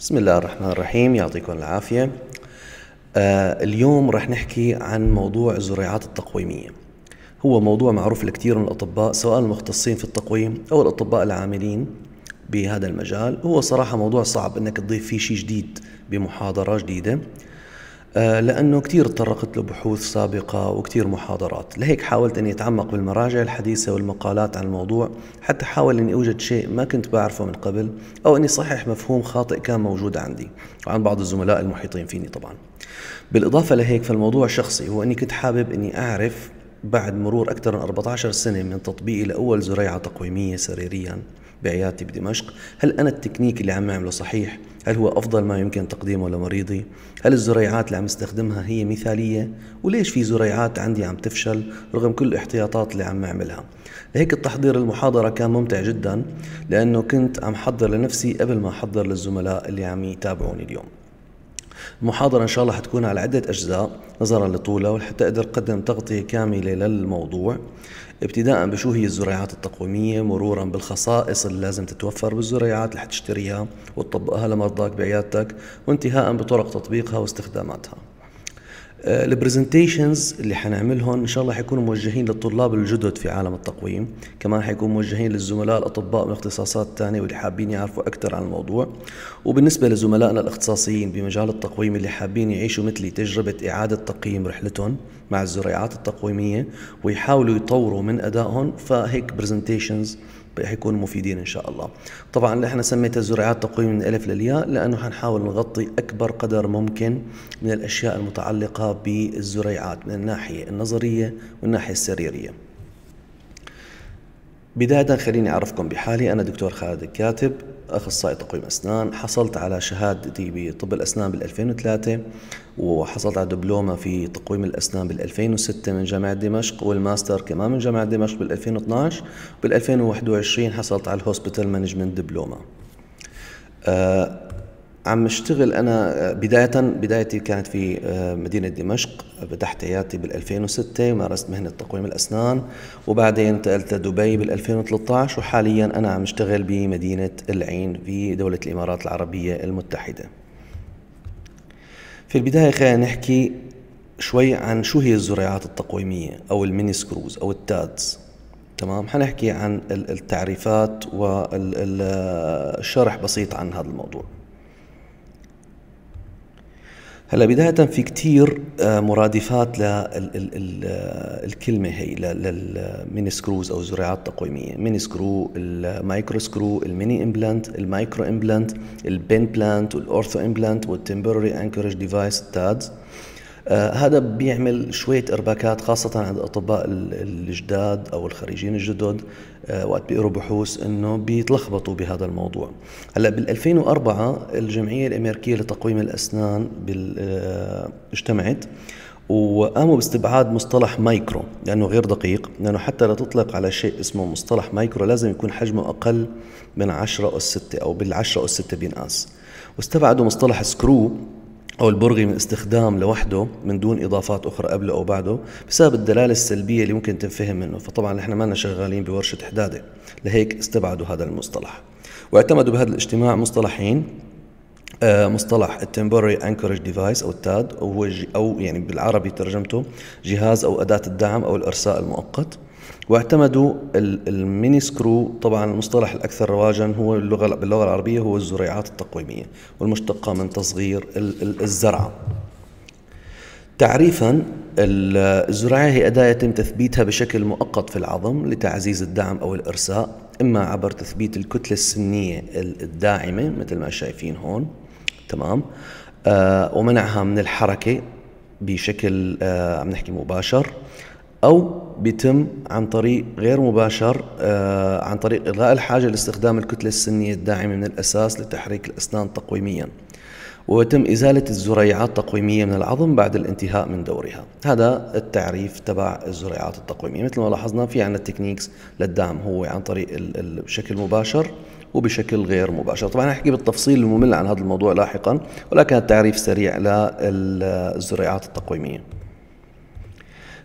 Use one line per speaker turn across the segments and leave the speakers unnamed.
بسم الله الرحمن الرحيم يعطيكم العافية آه اليوم رح نحكي عن موضوع الزريعات التقويمية هو موضوع معروف لكثير من الأطباء سواء المختصين في التقويم أو الأطباء العاملين بهذا المجال هو صراحة موضوع صعب أنك تضيف فيه شيء جديد بمحاضرة جديدة آه، لأنه كثير تطرقت له بحوث سابقة وكثير محاضرات لهيك حاولت أني أتعمق بالمراجع الحديثة والمقالات عن الموضوع حتى احاول أني أوجد شيء ما كنت بعرفه من قبل أو أني صحح مفهوم خاطئ كان موجود عندي وعن بعض الزملاء المحيطين فيني طبعا بالإضافة لهيك فالموضوع شخصي هو أني كنت حابب أني أعرف بعد مرور أكثر من 14 سنة من تطبيقي لأول زريعة تقويمية سريريا بعيادتي بدمشق هل أنا التكنيك اللي عم أعمله صحيح هل هو أفضل ما يمكن تقديمه لمريضي هل الزريعات اللي عم استخدمها هي مثالية وليش في زريعات عندي عم تفشل رغم كل الاحتياطات اللي عم أعملها لهيك التحضير المحاضرة كان ممتع جدا لأنه كنت عم حضر لنفسي قبل ما أحضر للزملاء اللي عم يتابعوني اليوم المحاضرة إن شاء الله حتكون على عدة أجزاء نظرا لطولها ولحتى أقدر أقدم تغطية كاملة للموضوع ابتداء بشو هي الزريعات التقويمية مرورا بالخصائص اللي لازم تتوفر بالزريعات اللي حتشتريها وتطبقها لمرضاك بعيادتك وانتهاء بطرق تطبيقها واستخداماتها آه، البرزنتيشنز اللي حنعملهم ان شاء الله حيكونوا موجهين للطلاب الجدد في عالم التقويم كمان حيكونوا موجهين للزملاء الاطباء من اختصاصات ثانيه واللي حابين يعرفوا اكثر عن الموضوع وبالنسبه لزملائنا الاختصاصيين بمجال التقويم اللي حابين يعيشوا مثلي تجربه اعاده تقييم رحلتهم مع الزريعات التقويميه ويحاولوا يطوروا من ادائهم فهيك برزنتيشنز حيكونوا مفيدين ان شاء الله طبعا احنا سميتها زرعات تقويم من الالف للياء لانه حنحاول نغطي اكبر قدر ممكن من الاشياء المتعلقه بالزريعات من الناحيه النظريه والناحيه السريريه بداية خليني أعرفكم بحالي أنا دكتور خالد الكاتب أخصائي تقويم أسنان حصلت على شهادتي بطب الأسنان بال2003 وحصلت على دبلومة في تقويم الأسنان بال2006 من جامعة دمشق والماستر كمان من جامعة دمشق بال2012 بال2021 حصلت على الهوسبيتال مانجمنت دبلومة آه، عم اشتغل انا بدايه بدايتي كانت في آه، مدينه دمشق فتحت عيادتي بال 2006 مارست مهنه تقويم الاسنان وبعدين انتقلت لدبي بال 2013 وحاليا انا عم اشتغل بمدينه العين في دوله الامارات العربيه المتحده. في البدايه خلينا نحكي شوي عن شو هي الزريعات التقويميه او الميني سكروز او التادز تمام حنحكي عن التعريفات والشرح آه، بسيط عن هذا الموضوع. هلا بداية في كتير آه، مرادفات للكلمة هي للميني سكروز أو الزراعات التقويمية ميني سكرو المايكرو سكرو الميني امبلانت المايكرو امبلانت البين بلانت والأورثو امبلانت والتمبرري انكورج ديفايس التادز هذا بيعمل شوية إرباكات خاصة عند الأطباء الجداد أو الخريجين الجدد آه، وقت بيقروا بحوث انه بيتلخبطوا بهذا الموضوع هلا بال2004 الجمعيه الامريكيه لتقويم الاسنان آه، اجتمعت وقاموا باستبعاد مصطلح مايكرو لانه غير دقيق لانه حتى لا تطلق على شيء اسمه مصطلح مايكرو لازم يكون حجمه اقل من 10 اس 6 او بال10 اس 6 بينقاس واستبعدوا مصطلح سكرو أو البرغي من استخدام لوحده من دون إضافات أخرى قبله أو بعده بسبب الدلالة السلبية اللي ممكن تنفهم منه فطبعا نحن ما شغالين بورشة حدادة لهيك استبعدوا هذا المصطلح واعتمدوا بهذا الاجتماع مصطلحين آه، مصطلح التمبوري انكورج ديفايس او التاد او او يعني بالعربي ترجمته جهاز او اداه الدعم او الارساء المؤقت واعتمدوا الميني سكرو طبعا المصطلح الاكثر رواجا هو اللغه باللغه العربيه هو الزريعات التقويميه والمشتقه من تصغير الزرعه تعريفا الزراعة هي أداة يتم تثبيتها بشكل مؤقت في العظم لتعزيز الدعم أو الإرساء إما عبر تثبيت الكتلة السنية الداعمة مثل ما شايفين هون تمام آه، ومنعها من الحركة بشكل آه، عم نحكي مباشر أو بيتم عن طريق غير مباشر آه، عن طريق إلغاء الحاجة لاستخدام الكتلة السنية الداعمة من الأساس لتحريك الأسنان تقويمياً ويتم إزالة الزريعات التقويمية من العظم بعد الانتهاء من دورها هذا التعريف تبع الزريعات التقويمية مثل ما لاحظنا في عنا التكنيكس للدعم هو عن طريق بشكل مباشر وبشكل غير مباشر طبعا نحكي بالتفصيل الممل عن هذا الموضوع لاحقا ولكن التعريف سريع للزريعات التقويمية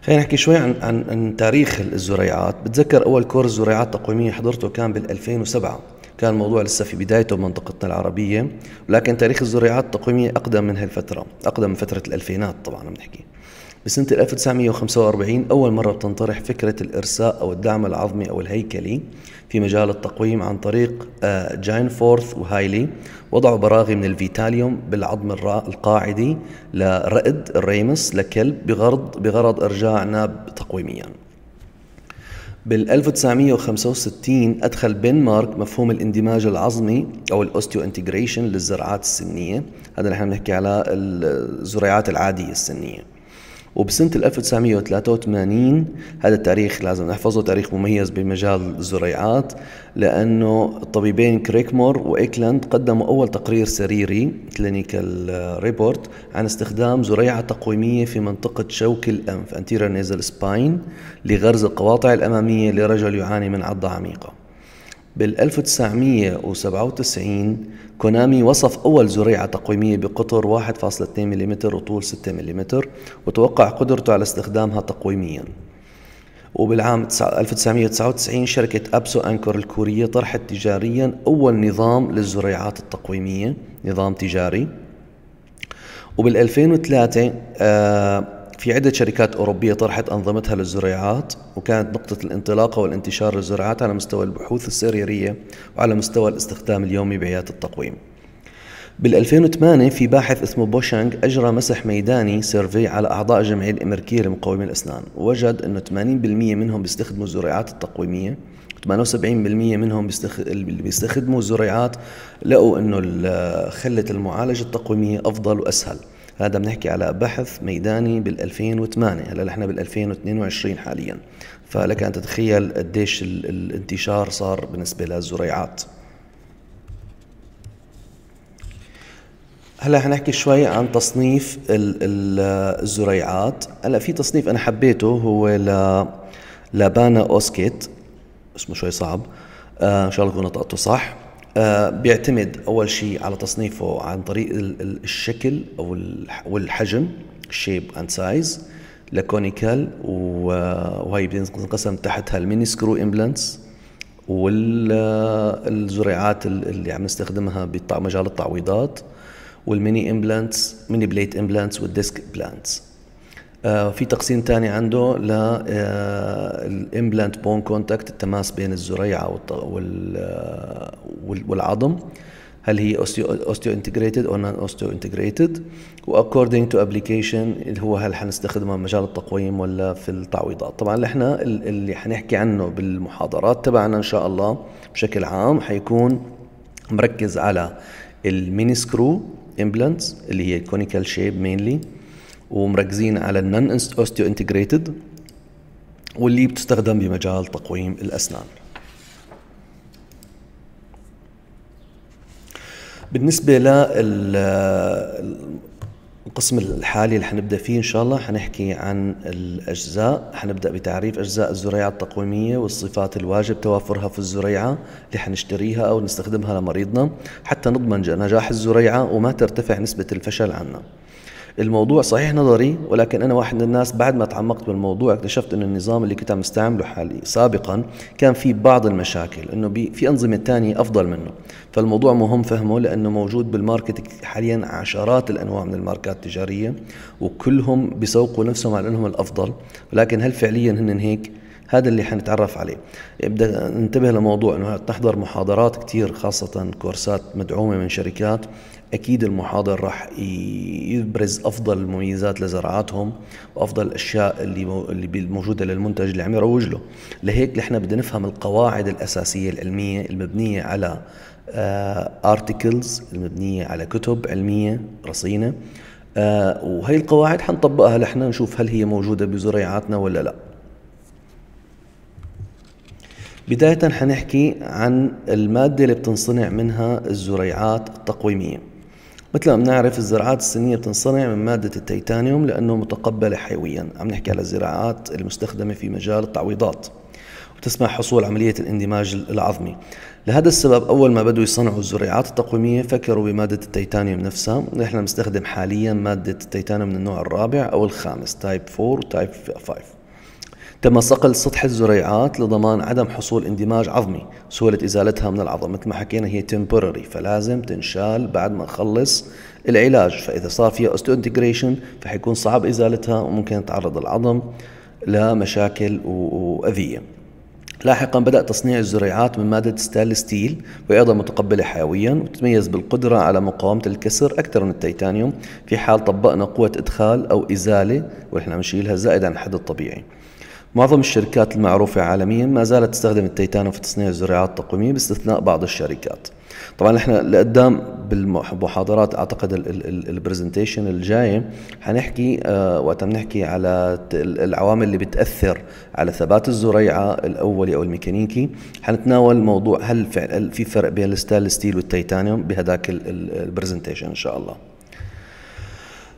خلينا نحكي شوي عن, عن عن تاريخ الزريعات بتذكر اول كورس زريعات تقويميه حضرته كان بال 2007 كان الموضوع لسه في بدايته بمنطقتنا العربية ولكن تاريخ الزريعات التقويمية أقدم من هالفترة أقدم من فترة الألفينات طبعا بنحكي بسنة 1945 أول مرة بتنطرح فكرة الإرساء أو الدعم العظمي أو الهيكلي في مجال التقويم عن طريق آه، جاينفورث وهايلي وضعوا براغي من الفيتاليوم بالعظم القاعدي لرئد الريمس لكلب بغرض بغرض إرجاع ناب تقويميا بال 1965 أدخل مارك مفهوم الاندماج العظمي أو الأوستيو انتجريشن للزرعات السنية هذا نحن بنحكي على الزريعات العادية السنية وبسنة 1983 هذا التاريخ لازم نحفظه تاريخ مميز بمجال الزريعات لأنه الطبيبين كريكمور وإيكلاند قدموا أول تقرير سريري كلينيكال ريبورت عن استخدام زريعة تقويمية في منطقة شوك الأنف أنتيرا نيزل سباين لغرز القواطع الأمامية لرجل يعاني من عضة عميقة بال 1997 كونامي وصف أول زريعة تقويمية بقطر 1.2 ملم وطول 6 ملم وتوقع قدرته على استخدامها تقويميا وبالعام 1999 شركة أبسو أنكور الكورية طرحت تجاريا أول نظام للزريعات التقويمية نظام تجاري وبال 2003 آه في عدة شركات أوروبية طرحت أنظمتها للزراعات وكانت نقطة الانطلاق والانتشار للزراعات على مستوى البحوث السريرية وعلى مستوى الاستخدام اليومي بعيادة التقويم بال2008 في باحث اسمه بوشانغ أجرى مسح ميداني سيرفي على أعضاء الجمعية الأمريكية لمقاومة الأسنان وجد أنه 80% منهم بيستخدموا الزراعات التقويمية 78% منهم اللي بيستخدموا الزراعات لقوا أنه خلة المعالجة التقويمية أفضل وأسهل هذا بنحكي على بحث ميداني بال2008 هلا نحن بال2022 حاليا فلك ان تتخيل قديش الانتشار صار بالنسبه للزريعات هلا حنحكي شوي عن تصنيف الزريعات هلا في تصنيف انا حبيته هو ل لابانا اوسكيت اسمه شوي صعب آه، ان شاء الله اكون نطقته صح آه، بيعتمد اول شيء على تصنيفه عن طريق الشكل او والحجم شيب اند سايز لكونيكال وهي بتنقسم تحتها الميني سكرو امبلانتس والزريعات اللي عم نستخدمها بمجال التعويضات والميني امبلانتس ميني بليت امبلانتس والديسك امبلانتس آه، في تقسيم ثاني عنده للامبلانت آه، بون كونتاكت التماس بين الزريعه آه، والعظم هل هي اوستيو انتجريتد او نان اوستيو انتجريتد واكوردنج تو ابلكيشن اللي هو هل حنستخدمها بمجال التقويم ولا في التعويضات طبعا احنا اللي حنحكي عنه بالمحاضرات تبعنا ان شاء الله بشكل عام حيكون مركز على الميني سكرو امبلانتس اللي هي كونيكال شيب مينلي ومركزين على النن اوستيو انتجريتد واللي بتستخدم بمجال تقويم الاسنان بالنسبه لل القسم الحالي اللي حنبدا فيه ان شاء الله حنحكي عن الاجزاء حنبدا بتعريف اجزاء الزريعه التقويميه والصفات الواجب توافرها في الزريعه اللي حنشتريها او نستخدمها لمريضنا حتى نضمن نجاح الزريعه وما ترتفع نسبه الفشل عنا الموضوع صحيح نظري ولكن انا واحد من الناس بعد ما تعمقت بالموضوع اكتشفت انه النظام اللي كنت عم استعمله حالي سابقا كان في بعض المشاكل انه في انظمه ثانيه افضل منه فالموضوع مهم فهمه لانه موجود بالماركت حاليا عشرات الانواع من الماركات التجاريه وكلهم بيسوقوا نفسهم على انهم الافضل ولكن هل فعليا هن هيك؟ هذا اللي حنتعرف عليه بدنا ننتبه لموضوع انه تحضر محاضرات كثير خاصه كورسات مدعومه من شركات اكيد المحاضر راح يبرز افضل المميزات لزراعاتهم وافضل الاشياء اللي اللي موجوده للمنتج اللي عم يروج له لهيك نحن بدنا نفهم القواعد الاساسيه العلميه المبنيه على ارتكلز آه، uh, المبنيه على كتب علميه رصينه uh, وهي القواعد حنطبقها نحن نشوف هل هي موجوده بزريعاتنا ولا لا بداية حنحكي عن المادة اللي بتنصنع منها الزريعات التقويمية مثل ما بنعرف الزراعات السنية بتنصنع من مادة التيتانيوم لأنه متقبلة حيويا عم نحكي على الزراعات المستخدمة في مجال التعويضات وتسمح حصول عملية الاندماج العظمي لهذا السبب أول ما بدوا يصنعوا الزراعات التقويمية فكروا بمادة التيتانيوم نفسها نحن بنستخدم حاليا مادة التيتانيوم من النوع الرابع أو الخامس تايب 4 وتايب 5 تم صقل سطح الزريعات لضمان عدم حصول اندماج عظمي سهولة إزالتها من العظم مثل ما حكينا هي temporary فلازم تنشال بعد ما نخلص العلاج فإذا صار فيها أستو فحيكون صعب إزالتها وممكن يتعرض العظم لمشاكل وأذية لاحقا بدأ تصنيع الزريعات من مادة ستانلس ستيل وأيضا متقبلة حيويا وتتميز بالقدرة على مقاومة الكسر أكثر من التيتانيوم في حال طبقنا قوة إدخال أو إزالة ونحن عم نشيلها زائد عن الحد الطبيعي معظم الشركات المعروفة عالميا ما زالت تستخدم التيتانيوم في تصنيع الزراعات التقويمية باستثناء بعض الشركات طبعا احنا لقدام بالمحاضرات اعتقد البرزنتيشن الجايه حنحكي آه وقت بنحكي على العوامل اللي بتاثر على ثبات الزريعه الاولي او الميكانيكي حنتناول موضوع هل في فرق بين الستال ستيل والتيتانيوم بهداك البرزنتيشن ان شاء الله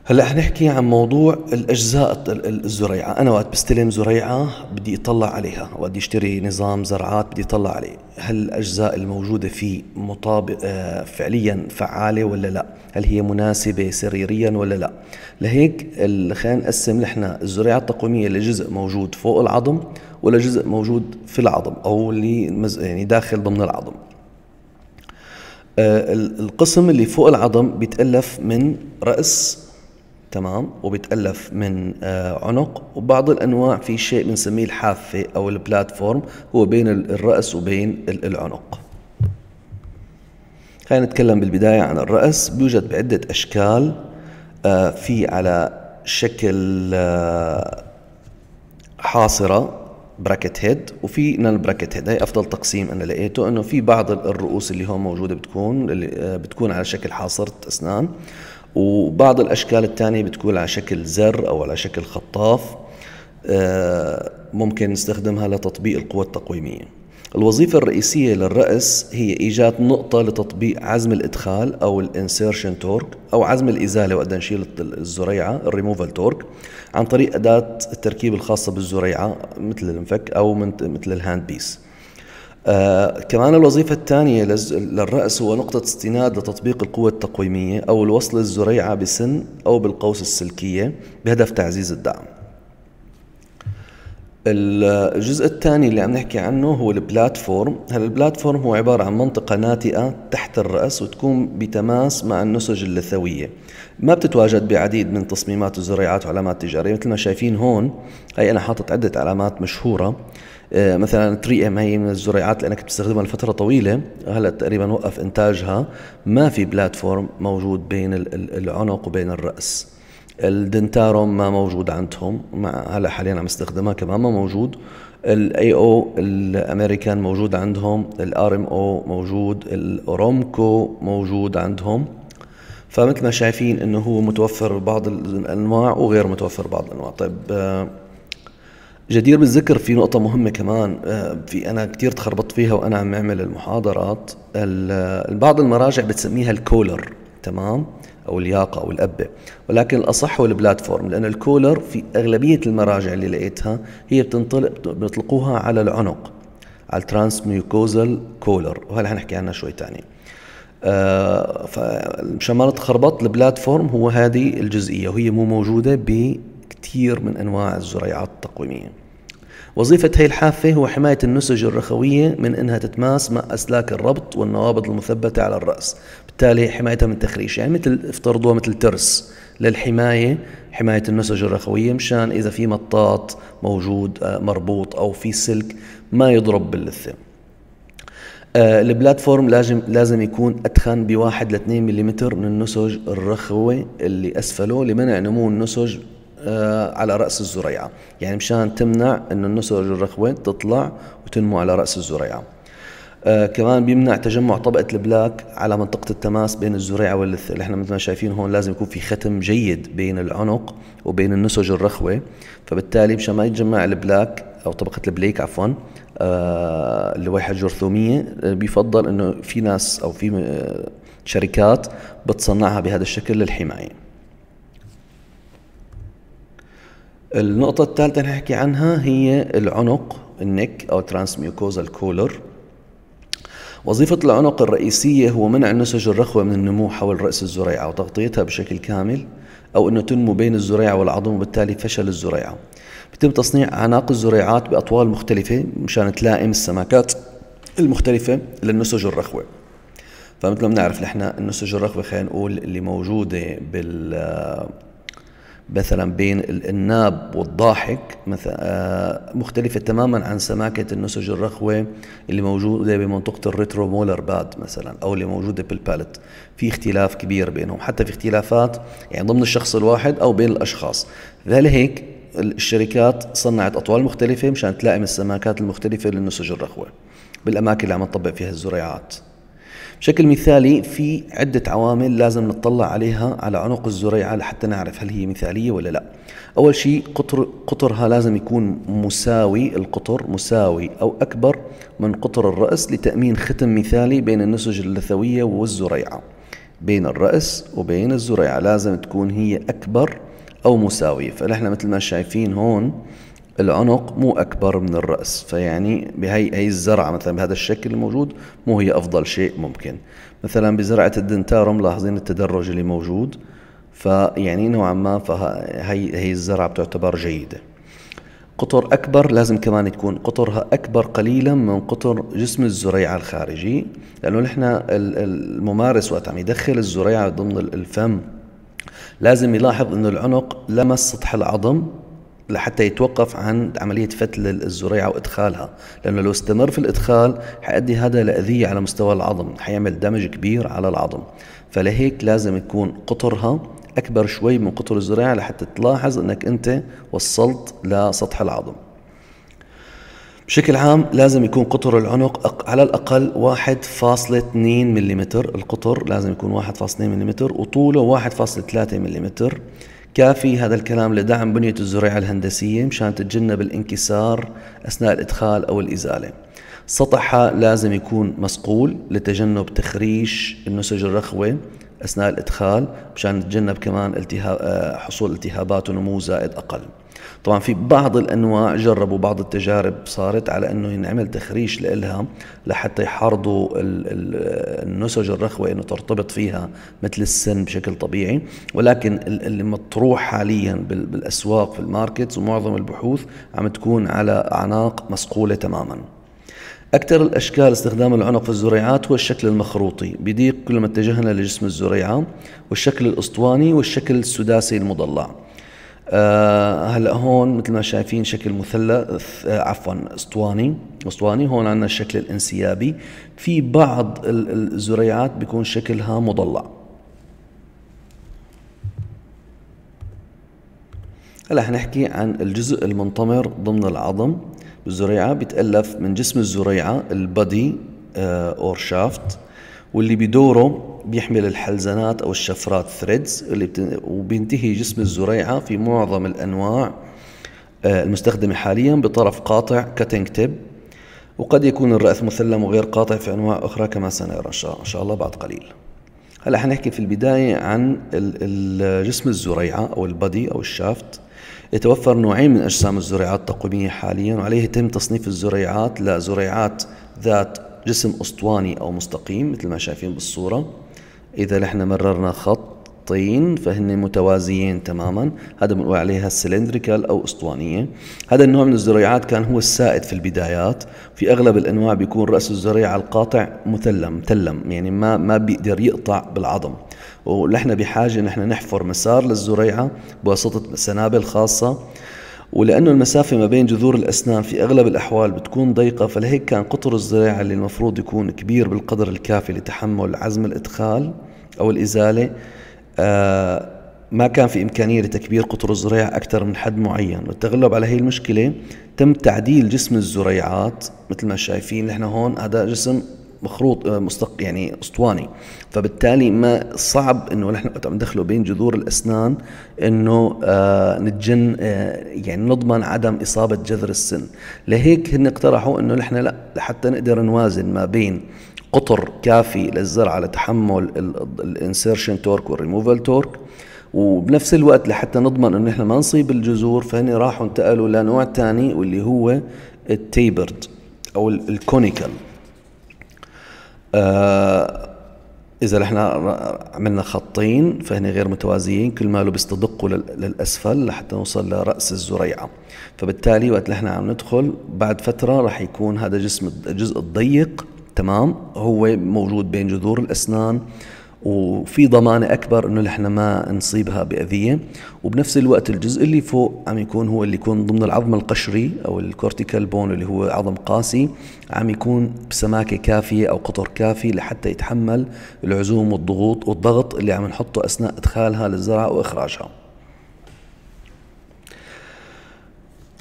هلا حنحكي عن موضوع الاجزاء الزريعه، انا وقت بستلم زريعه بدي اطلع عليها، وقت اشتري نظام زرعات بدي اطلع عليه، هل الاجزاء الموجوده فيه مطابق آه، فعليا فعاله ولا لا؟ هل هي مناسبه سريريا ولا لا؟ لهيك خلينا نقسم نحن الزريعه التقويميه لجزء موجود فوق العظم ولا جزء موجود في العظم او اللي يعني داخل ضمن العظم. آه، القسم اللي فوق العظم بيتالف من راس تمام وبيتالف من آه، عنق وبعض الانواع في شيء بنسميه الحافه او البلاتفورم هو بين الراس وبين العنق خلينا نتكلم بالبدايه عن الراس بيوجد بعده اشكال آه، في على شكل آه، حاصره براكت هيد وفي نان براكت هيد هي افضل تقسيم انا لقيته انه في بعض الرؤوس اللي هون موجوده بتكون اللي بتكون على شكل حاصره اسنان وبعض الأشكال الثانية بتكون على شكل زر أو على شكل خطاف آه، ممكن نستخدمها لتطبيق القوى التقويمية الوظيفة الرئيسية للرأس هي إيجاد نقطة لتطبيق عزم الإدخال أو الانسيرشن تورك أو عزم الإزالة وقت نشيل الزريعة الريموفال تورك عن طريق أداة التركيب الخاصة بالزريعة مثل المفك أو مثل الهاند بيس آه كمان الوظيفة الثانية للرأس هو نقطة استناد لتطبيق القوة التقويمية أو الوصل الزريعة بسن أو بالقوس السلكية بهدف تعزيز الدعم الجزء الثاني اللي عم نحكي عنه هو البلاتفورم هلا البلاتفورم هو عبارة عن منطقة ناتئة تحت الرأس وتكون بتماس مع النسج اللثوية ما بتتواجد بعديد من تصميمات الزريعات وعلامات تجارية مثل ما شايفين هون هي أنا حاطط عدة علامات مشهورة آه، مثلا 3 ام هي من الزريعات اللي انا كنت بستخدمها لفتره طويله هلا تقريبا وقف انتاجها ما في بلاتفورم موجود بين العنق وبين الراس الدنتاروم ما موجود عندهم ما هلا حاليا عم استخدمها كمان ما موجود الاي او الامريكان موجود عندهم الار ام او موجود الاورومكو موجود عندهم فمثل ما شايفين انه هو متوفر بعض الانواع وغير متوفر بعض الانواع طيب آه، جدير بالذكر في نقطة مهمة كمان آه، في أنا كتير تخربطت فيها وأنا عم أعمل المحاضرات بعض المراجع بتسميها الكولر تمام أو الياقة أو الأبة ولكن الأصح هو البلاتفورم لأن الكولر في أغلبية المراجع اللي لقيتها هي بتنطلق بيطلقوها على العنق على الترانس ميوكوزل كولر وهلا حنحكي عنها شوي تاني آه فمشان ما نتخربط البلاتفورم هو هذه الجزئية وهي مو موجودة ب كثير من أنواع الزريعات التقويمية وظيفة هي الحافة هو حماية النسج الرخوية من أنها تتماس مع أسلاك الربط والنوابض المثبتة على الرأس بالتالي حمايتها من التخريش يعني مثل افترضوها مثل ترس للحماية حماية النسج الرخوية مشان إذا في مطاط موجود آه، مربوط أو في سلك ما يضرب باللثة آه، البلاتفورم لازم لازم يكون اتخن بواحد ل 2 ملم من النسج الرخوه اللي اسفله لمنع نمو النسج آه، على رأس الزريعة يعني مشان تمنع أنه النسج الرخوة تطلع وتنمو على رأس الزريعة آه كمان بيمنع تجمع طبقة البلاك على منطقة التماس بين الزريعة واللثه اللي احنا مثل ما شايفين هون لازم يكون في ختم جيد بين العنق وبين النسج الرخوة فبالتالي مشان ما يتجمع البلاك أو طبقة البليك عفوا آه اللويحة الجرثومية آه، بيفضل أنه في ناس أو في آه، شركات بتصنعها بهذا الشكل للحماية النقطة الثالثة اللي نحكي عنها هي العنق النك أو ترانسميوكوزال كولر وظيفة العنق الرئيسية هو منع النسج الرخوة من النمو حول رأس الزريعة وتغطيتها بشكل كامل أو أنه تنمو بين الزريعة والعظم وبالتالي فشل الزريعة بتم تصنيع عناق الزريعات بأطوال مختلفة مشان تلائم السماكات المختلفة للنسج الرخوة فمثل ما بنعرف نحن النسج الرخوة خلينا نقول اللي موجودة بال مثلا بين الناب والضاحك مثلا آه، مختلفة تماما عن سماكة النسج الرخوة اللي موجودة بمنطقة الريترو مولر باد مثلا أو اللي موجودة بالباليت في اختلاف كبير بينهم حتى في اختلافات يعني ضمن الشخص الواحد أو بين الأشخاص لذلك الشركات صنعت أطوال مختلفة مشان تلائم السماكات المختلفة للنسج الرخوة بالأماكن اللي عم تطبق فيها الزريعات بشكل مثالي في عدة عوامل لازم نطلع عليها على عنق الزريعة لحتى نعرف هل هي مثالية ولا لا أول شيء قطر قطرها لازم يكون مساوي القطر مساوي أو أكبر من قطر الرأس لتأمين ختم مثالي بين النسج اللثوية والزريعة بين الرأس وبين الزريعة لازم تكون هي أكبر أو مساوية فنحن مثل ما شايفين هون العنق مو أكبر من الرأس فيعني بهي هي الزرعة مثلا بهذا الشكل الموجود مو هي أفضل شيء ممكن مثلا بزرعة الدنتارم لاحظين التدرج اللي موجود فيعني نوعا ما فهي هي الزرعة بتعتبر جيدة قطر أكبر لازم كمان تكون قطرها أكبر قليلا من قطر جسم الزريعة الخارجي لأنه نحن الممارس وقت عم يدخل الزريعة ضمن الفم لازم يلاحظ أنه العنق لمس سطح العظم لحتى يتوقف عن عملية فتل الزريعة وإدخالها لأنه لو استمر في الإدخال حيؤدي هذا لأذية على مستوى العظم حيعمل دمج كبير على العظم فلهيك لازم يكون قطرها أكبر شوي من قطر الزريعة لحتى تلاحظ أنك أنت وصلت لسطح العظم بشكل عام لازم يكون قطر العنق على الأقل 1.2 ملم القطر لازم يكون 1.2 ملم وطوله 1.3 ملم كافي هذا الكلام لدعم بنية الزريعة الهندسية مشان تتجنب الانكسار أثناء الإدخال أو الإزالة سطحها لازم يكون مسقول لتجنب تخريش النسج الرخوة أثناء الإدخال مشان نتجنب كمان التهاب آه، حصول التهابات ونمو زائد أقل طبعا في بعض الانواع جربوا بعض التجارب صارت على انه ينعمل تخريش لها لحتى يحارضوا النسج الرخوه انه ترتبط فيها مثل السن بشكل طبيعي ولكن اللي مطروح حاليا بالاسواق في الماركتس ومعظم البحوث عم تكون على اعناق مسقوله تماما أكثر الأشكال استخدام العنق في الزريعات هو الشكل المخروطي بيضيق كلما اتجهنا لجسم الزريعة والشكل الأسطواني والشكل السداسي المضلع آه، هلا هون مثل ما شايفين شكل مثلث آه، عفوا اسطواني اسطواني هون عندنا الشكل الانسيابي في بعض الزريعات بيكون شكلها مضلع هلا حنحكي عن الجزء المنطمر ضمن العظم بالزريعه بيتالف من جسم الزريعه البادي آه، اور شافت واللي بدوره بيحمل الحلزنات أو الشفرات ثريدز اللي بتن... وبينتهي جسم الزريعة في معظم الأنواع آه، المستخدمة حاليا بطرف قاطع كاتنج تيب وقد يكون الرأس مثلم وغير قاطع في أنواع أخرى كما سنرى إن شاء الله بعد قليل هلا حنحكي في البداية عن جسم الزريعة أو البادي أو الشافت يتوفر نوعين من أجسام الزريعات التقويمية حاليا وعليه يتم تصنيف الزريعات لزريعات ذات جسم اسطواني او مستقيم مثل ما شايفين بالصورة اذا نحن مررنا خطين فهن متوازيين تماما هذا بنقول عليها السلندريكال او اسطوانية هذا النوع من الزريعات كان هو السائد في البدايات في اغلب الانواع بيكون رأس الزريعة القاطع مثلم تلم يعني ما ما بيقدر يقطع بالعظم ونحن بحاجة نحن نحفر مسار للزريعة بواسطة سنابل خاصة ولأنه المسافة ما بين جذور الأسنان في أغلب الأحوال بتكون ضيقة فلهيك كان قطر الزراعة اللي المفروض يكون كبير بالقدر الكافي لتحمل عزم الإدخال أو الإزالة آه ما كان في إمكانية لتكبير قطر الزريعة أكثر من حد معين والتغلب على هي المشكلة تم تعديل جسم الزريعات مثل ما شايفين نحن هون هذا جسم مخروط آه، مستق يعني اسطواني فبالتالي ما صعب انه نحن وقت عم ندخله بين جذور الاسنان انه آه نتجن آه يعني نضمن عدم اصابه جذر السن لهيك هن اقترحوا انه نحن لا لحتى نقدر نوازن ما بين قطر كافي للزرعه لتحمل الانسيرشن تورك والريموفال تورك وبنفس الوقت لحتى نضمن انه نحن ما نصيب الجذور فهن راحوا انتقلوا لنوع ثاني واللي هو التيبرد او الكونيكال آه، اذا احنا عملنا خطين فهن غير متوازيين كل ما له بيستدقوا للاسفل لحتى نوصل لراس الزريعه فبالتالي وقت احنا عم ندخل بعد فتره راح يكون هذا جسم الجزء الضيق تمام هو موجود بين جذور الاسنان وفي ضمانة أكبر أنه نحن ما نصيبها بأذية وبنفس الوقت الجزء اللي فوق عم يكون هو اللي يكون ضمن العظم القشري أو الكورتيكال بون اللي هو عظم قاسي عم يكون بسماكة كافية أو قطر كافي لحتى يتحمل العزوم والضغوط والضغط اللي عم نحطه أثناء إدخالها للزرعة وإخراجها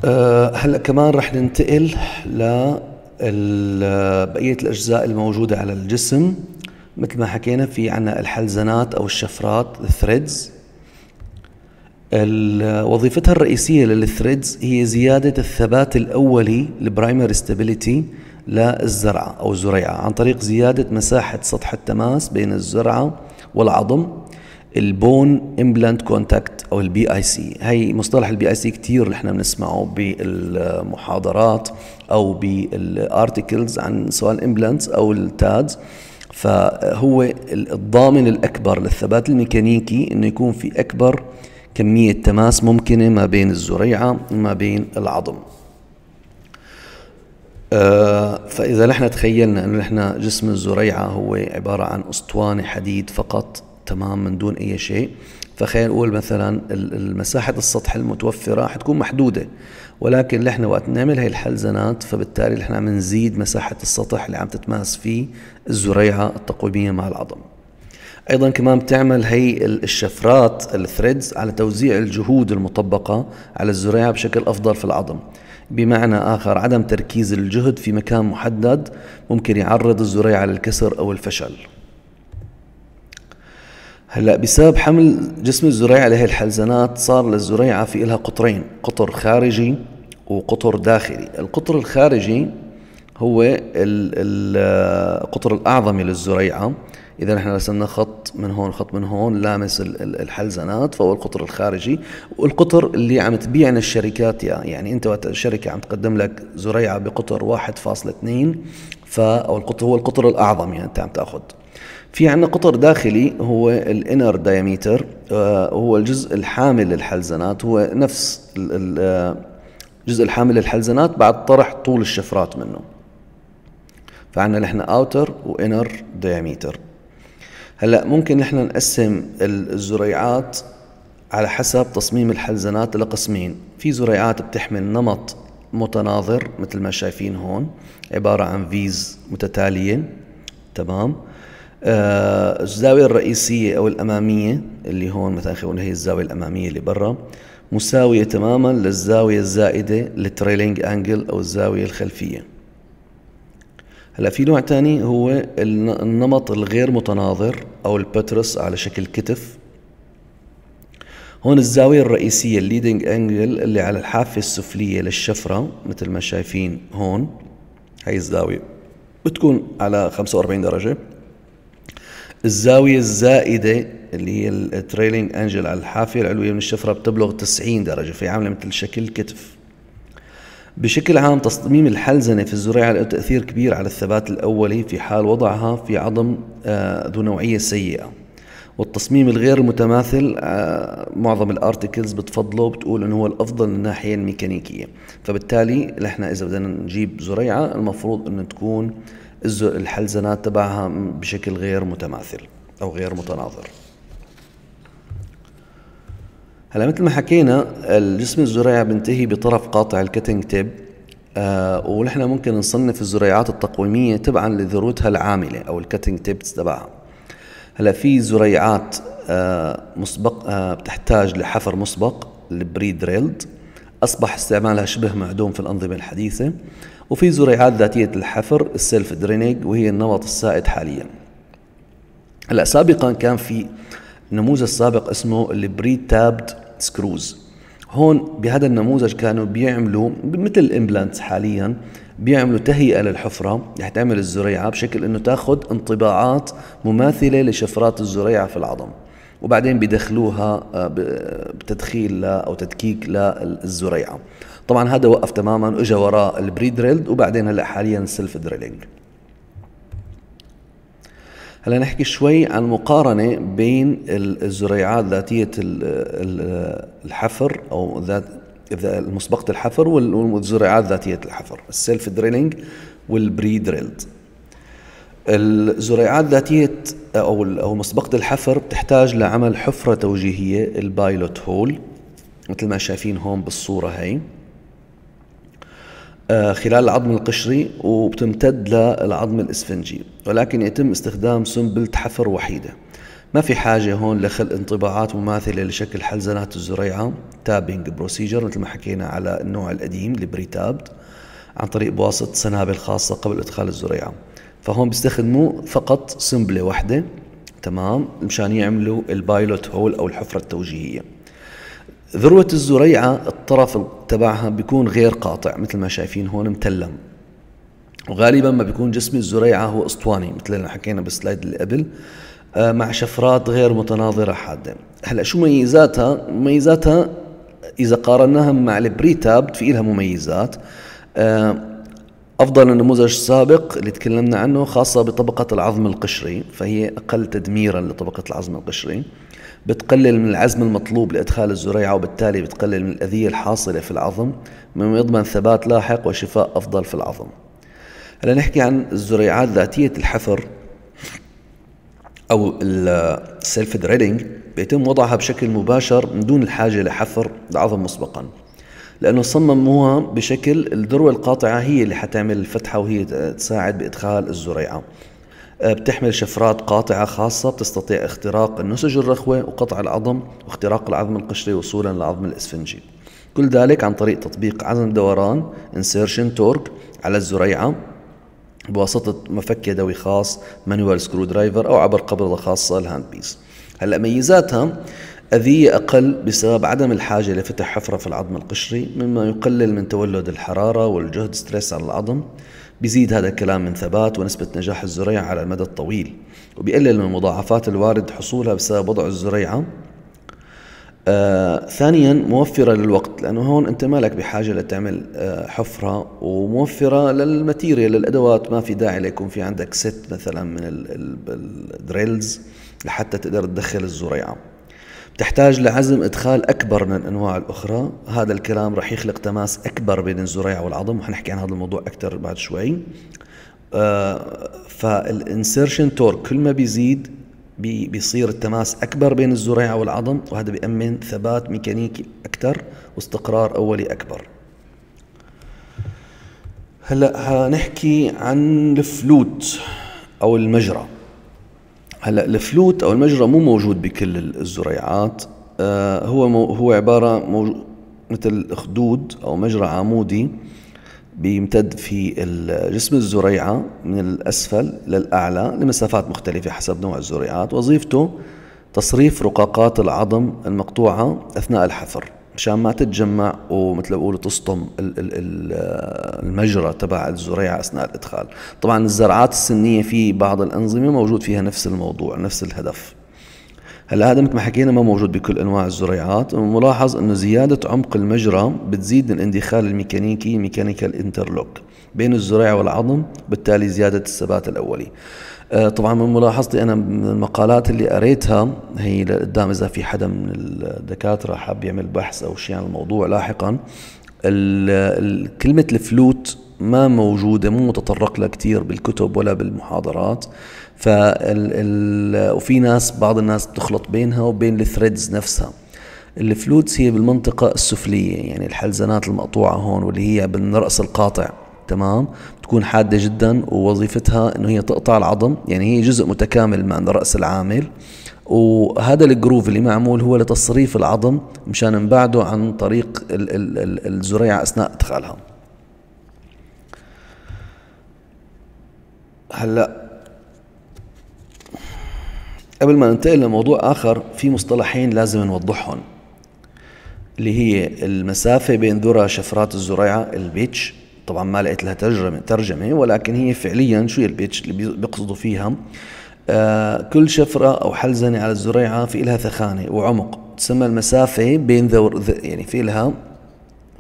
أه هلا كمان رح ننتقل ل بقية الأجزاء الموجودة على الجسم مثل ما حكينا في عنا الحلزنات أو الشفرات الثريدز وظيفتها الرئيسية للثريدز هي زيادة الثبات الأولي البرايمري ستابيليتي للزرعة أو الزريعة عن طريق زيادة مساحة سطح التماس بين الزرعة والعظم البون امبلانت كونتاكت او البي اي سي هي مصطلح البي اي سي كثير نحن بنسمعه بالمحاضرات او بالارتكلز عن سواء الامبلانتس او التادز فهو الضامن الأكبر للثبات الميكانيكي أنه يكون في أكبر كمية تماس ممكنة ما بين الزريعة وما بين العظم آه، فإذا نحن تخيلنا أنه نحن جسم الزريعة هو عبارة عن أسطوانة حديد فقط تمام من دون أي شيء فخلينا نقول مثلا المساحة السطح المتوفرة حتكون محدودة ولكن نحن وقت نعمل هي الحلزنات فبالتالي نحن عم نزيد مساحة السطح اللي عم تتماس فيه الزريعة التقويمية مع العظم ايضا كمان بتعمل هي الشفرات الثريدز على توزيع الجهود المطبقة على الزريعة بشكل افضل في العظم بمعنى آخر عدم تركيز الجهد في مكان محدد ممكن يعرض الزريعة للكسر أو الفشل هلا بسبب حمل جسم الزريعة لهي الحلزنات صار للزريعة في إلها قطرين قطر خارجي وقطر داخلي القطر الخارجي هو القطر الأعظمي للزريعة إذا نحن رسمنا خط من هون خط من هون لامس الحلزنات فهو القطر الخارجي والقطر اللي عم تبيعنا الشركات يعني أنت وقت الشركة عم تقدم لك زريعة بقطر 1.2 ف أو القطر هو القطر الأعظم يعني أنت عم تاخذ في عندنا قطر داخلي هو الانر دايميتر آه، هو الجزء الحامل للحلزنات هو نفس الجزء آه، الحامل للحلزنات بعد طرح طول الشفرات منه فعندنا نحن اوتر وانر دايميتر هلا ممكن نحن نقسم الزريعات على حسب تصميم الحلزنات لقسمين في زريعات بتحمل نمط متناظر مثل ما شايفين هون عبارة عن فيز متتالية تمام الزاوية الرئيسية أو الأمامية اللي هون مثلا خلينا هي الزاوية الأمامية اللي برا مساوية تماما للزاوية الزائدة للتريلينج أنجل أو الزاوية الخلفية هلا في نوع تاني هو النمط الغير متناظر أو البترس على شكل كتف هون الزاوية الرئيسية الليدنج أنجل اللي على الحافة السفلية للشفرة مثل ما شايفين هون هاي الزاوية بتكون على 45 درجة الزاوية الزائدة اللي هي التريلينج انجل على الحافية العلوية من الشفرة بتبلغ 90 درجة في عاملة مثل شكل كتف بشكل عام تصميم الحلزنة في الزريعة له تأثير كبير على الثبات الأولي في حال وضعها في عظم آه، ذو نوعية سيئة والتصميم الغير المتماثل آه، معظم الارتكلز بتفضله بتقول انه هو الافضل من الناحيه الميكانيكيه فبالتالي نحن اذا بدنا نجيب زريعه المفروض انه تكون الحلزنات تبعها بشكل غير متماثل أو غير متناظر هلا مثل ما حكينا الجسم الزريع بينتهي بطرف قاطع الكتنج تيب آه ونحن ممكن نصنف الزريعات التقويمية تبعا لذروتها العاملة أو الكتنج تيبس تبعها هلا في زريعات آه مسبق آه بتحتاج لحفر مسبق البري دريلد أصبح استعمالها شبه معدوم في الأنظمة الحديثة وفي زريعات ذاتية الحفر السيلف درينيج وهي النمط السائد حاليا هلا سابقا كان في نموذج سابق اسمه البري تابد سكروز هون بهذا النموذج كانوا بيعملوا مثل الامبلانتس حاليا بيعملوا تهيئه للحفره رح تعمل الزريعه بشكل انه تاخذ انطباعات مماثله لشفرات الزريعه في العظم وبعدين بيدخلوها آه، بتدخيل او تدكيك للزريعه طبعا هذا وقف تماما اجى وراه البري دريلد وبعدين هلا حاليا السيلف دريلينج هلا نحكي شوي عن مقارنه بين الزريعات ذاتيه الحفر او ذات مسبقة الحفر والزريعات ذاتية الحفر السيلف دريلينج والبري دريلد الزريعات ذاتية أو أو مسبقة الحفر بتحتاج لعمل حفرة توجيهية البايلوت هول مثل ما شايفين هون بالصورة هي آه، خلال العظم القشري وبتمتد للعظم الاسفنجي ولكن يتم استخدام سنبلة حفر وحيدة ما في حاجة هون لخلق انطباعات مماثلة لشكل حلزنات الزريعة تابينج بروسيجر مثل ما حكينا على النوع القديم البريتابد عن طريق بواسطة سنابل خاصة قبل إدخال الزريعة فهون بيستخدموا فقط سنبلة واحدة تمام مشان يعملوا البايلوت هول أو الحفرة التوجيهية ذروة الزريعة الطرف تبعها بيكون غير قاطع مثل ما شايفين هون متلم وغالبا ما بيكون جسم الزريعة هو اسطواني مثل اللي حكينا بالسلايد اللي قبل آه، مع شفرات غير متناظرة حادة هلا شو مميزاتها؟ مميزاتها إذا قارناها مع البريتاب في لها مميزات آه، أفضل النموذج السابق اللي تكلمنا عنه خاصة بطبقة العظم القشري فهي أقل تدميرا لطبقة العظم القشري بتقلل من العزم المطلوب لإدخال الزريعة وبالتالي بتقلل من الأذية الحاصلة في العظم مما يضمن ثبات لاحق وشفاء أفضل في العظم هلا نحكي عن الزريعات ذاتية الحفر أو السيلف دريلينج بيتم وضعها بشكل مباشر من دون الحاجة لحفر العظم مسبقا لأنه صمموها بشكل الذروة القاطعة هي اللي حتعمل الفتحة وهي تساعد بإدخال الزريعة آه، بتحمل شفرات قاطعة خاصة بتستطيع اختراق النسج الرخوة وقطع العظم واختراق العظم القشري وصولا للعظم الإسفنجي كل ذلك عن طريق تطبيق عزم دوران انسيرشن تورك على الزريعة بواسطة مفك يدوي خاص مانوال سكرو درايفر أو عبر قبضة خاصة الهاند بيس هلأ ميزاتها أذية أقل بسبب عدم الحاجة لفتح حفرة في العظم القشري مما يقلل من تولد الحرارة والجهد ستريس على العظم بيزيد هذا الكلام من ثبات ونسبة نجاح الزريعة على المدى الطويل وبيقلل من مضاعفات الوارد حصولها بسبب وضع الزريعة آه ثانيا موفرة للوقت لأنه هون أنت مالك بحاجة لتعمل آه حفرة وموفرة للماتيريال للأدوات ما في داعي ليكون في عندك ست مثلا من الدريلز لحتى تقدر تدخل الزريعة تحتاج لعزم إدخال أكبر من الأنواع الأخرى هذا الكلام رح يخلق تماس أكبر بين الزريعة والعظم وحنحكي عن هذا الموضوع أكثر بعد شوي آه فالانسيرشن تورك كل ما بيزيد بي بيصير التماس أكبر بين الزريعة والعظم وهذا بيأمن ثبات ميكانيكي أكثر واستقرار أولي أكبر هلا هنحكي عن الفلوت أو المجرى هلا الفلوت او المجرى مو موجود بكل الزريعات آه، هو هو عباره موجود مثل خدود او مجرى عمودي بيمتد في جسم الزريعه من الاسفل للاعلى لمسافات مختلفه حسب نوع الزريعات وظيفته تصريف رقاقات العظم المقطوعه اثناء الحفر مشان ما تتجمع ومثل ما بقولوا تصطم المجرى تبع الزريعة أثناء الإدخال طبعا الزرعات السنية في بعض الأنظمة موجود فيها نفس الموضوع نفس الهدف هلا هذا مثل ما حكينا ما موجود بكل انواع الزريعات وملاحظ انه زياده عمق المجرى بتزيد الاندخال الميكانيكي ميكانيكال انترلوك بين الزريعه والعظم بالتالي زياده الثبات الاولي آه، طبعا من ملاحظتي انا من المقالات اللي قريتها هي لقدام اذا في حدا من الدكاتره حاب يعمل بحث او شيء عن الموضوع لاحقا كلمه الفلوت ما موجودة مو متطرق لها كثير بالكتب ولا بالمحاضرات ف وفي ناس بعض الناس بتخلط بينها وبين الثريدز نفسها الفلوتس هي بالمنطقة السفلية يعني الحلزانات المقطوعة هون واللي هي بالرأس القاطع تمام بتكون حادة جدا ووظيفتها انه هي تقطع العظم يعني هي جزء متكامل من رأس العامل وهذا الجروف اللي معمول هو لتصريف العظم مشان نبعده عن طريق الزريعة أثناء إدخالها هلا قبل ما ننتقل لموضوع آخر في مصطلحين لازم نوضحهم اللي هي المسافة بين ذرة شفرات الزريعة البيتش طبعا ما لقيت لها ترجمة, ترجمة ولكن هي فعليا شو هي البيتش اللي بيقصدوا فيها آه كل شفرة أو حلزنة على الزريعة في لها ثخانة وعمق تسمى المسافة بين ذور يعني في لها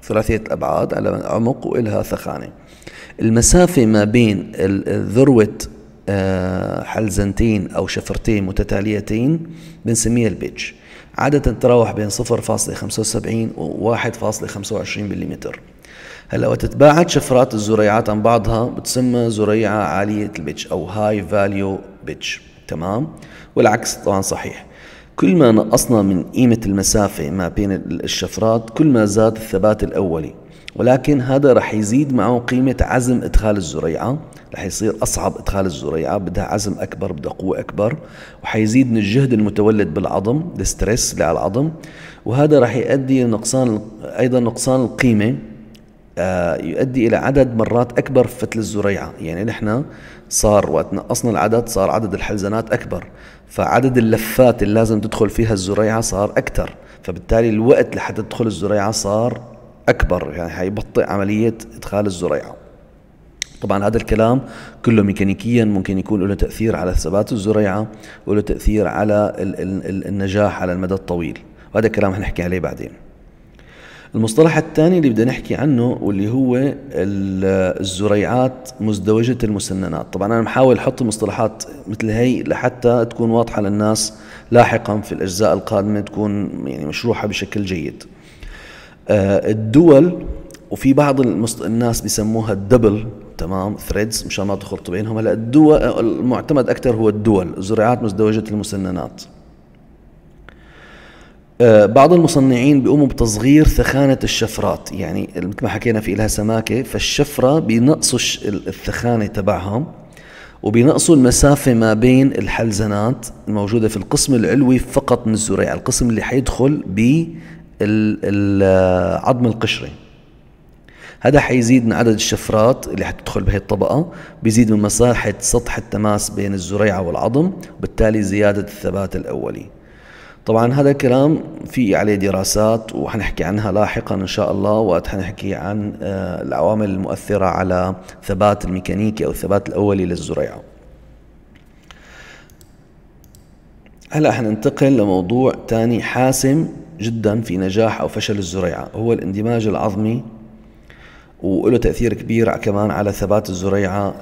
ثلاثية الأبعاد على عمق وإلها ثخانة المسافة ما بين ذروة آه، حلزنتين أو شفرتين متتاليتين بنسميها البيتش عادة تتراوح بين 0.75 و 1.25 ملم هلا وقت تتباعد شفرات الزريعات عن بعضها بتسمى زريعه عاليه البيتش او هاي فاليو بيتش تمام والعكس طبعا صحيح كل ما نقصنا من قيمة المسافة ما بين الشفرات كل ما زاد الثبات الأولي ولكن هذا رح يزيد معه قيمة عزم إدخال الزريعة رح يصير أصعب إدخال الزريعة بدها عزم أكبر بدها قوة أكبر وحيزيد من الجهد المتولد بالعظم الستريس اللي على العظم وهذا رح يؤدي لنقصان أيضا نقصان القيمة آه، يؤدي الى عدد مرات اكبر في فتل الزريعه، يعني نحن صار وقت نقصنا العدد صار عدد الحلزنات اكبر، فعدد اللفات اللي لازم تدخل فيها الزريعه صار اكثر، فبالتالي الوقت لحتى تدخل الزريعه صار اكبر، يعني حيبطئ عمليه ادخال الزريعه. طبعا هذا الكلام كله ميكانيكيا ممكن يكون له تاثير على ثبات الزريعه وله تاثير على النجاح على المدى الطويل، وهذا الكلام حنحكي عليه بعدين. المصطلح الثاني اللي بدنا نحكي عنه واللي هو الزريعات مزدوجة المسننات طبعا أنا محاول أحط مصطلحات مثل هي لحتى تكون واضحة للناس لاحقا في الأجزاء القادمة تكون يعني مشروحة بشكل جيد آه، الدول وفي بعض الناس بيسموها الدبل تمام ثريدز مشان ما تخلط بينهم هلا الدول المعتمد اكثر هو الدول زراعات مزدوجه المسننات آه، بعض المصنعين بيقوموا بتصغير ثخانة الشفرات يعني مثل ما حكينا في إلها سماكة فالشفرة بينقصوا الثخانة تبعهم وبينقصوا المسافة ما بين الحلزنات الموجودة في القسم العلوي فقط من الزريعة القسم اللي حيدخل بالعظم آه، القشري هذا حيزيد من عدد الشفرات اللي حتدخل بهي الطبقة بيزيد من مساحة سطح التماس بين الزريعة والعظم وبالتالي زيادة الثبات الأولي طبعا هذا الكلام في عليه دراسات وحنحكي عنها لاحقا ان شاء الله وقت حنحكي عن آه، العوامل المؤثره على ثبات الميكانيكي او الثبات الاولي للزريعه. هلا حننتقل لموضوع ثاني حاسم جدا في نجاح او فشل الزريعه هو الاندماج العظمي وله تاثير كبير كمان على ثبات الزريعه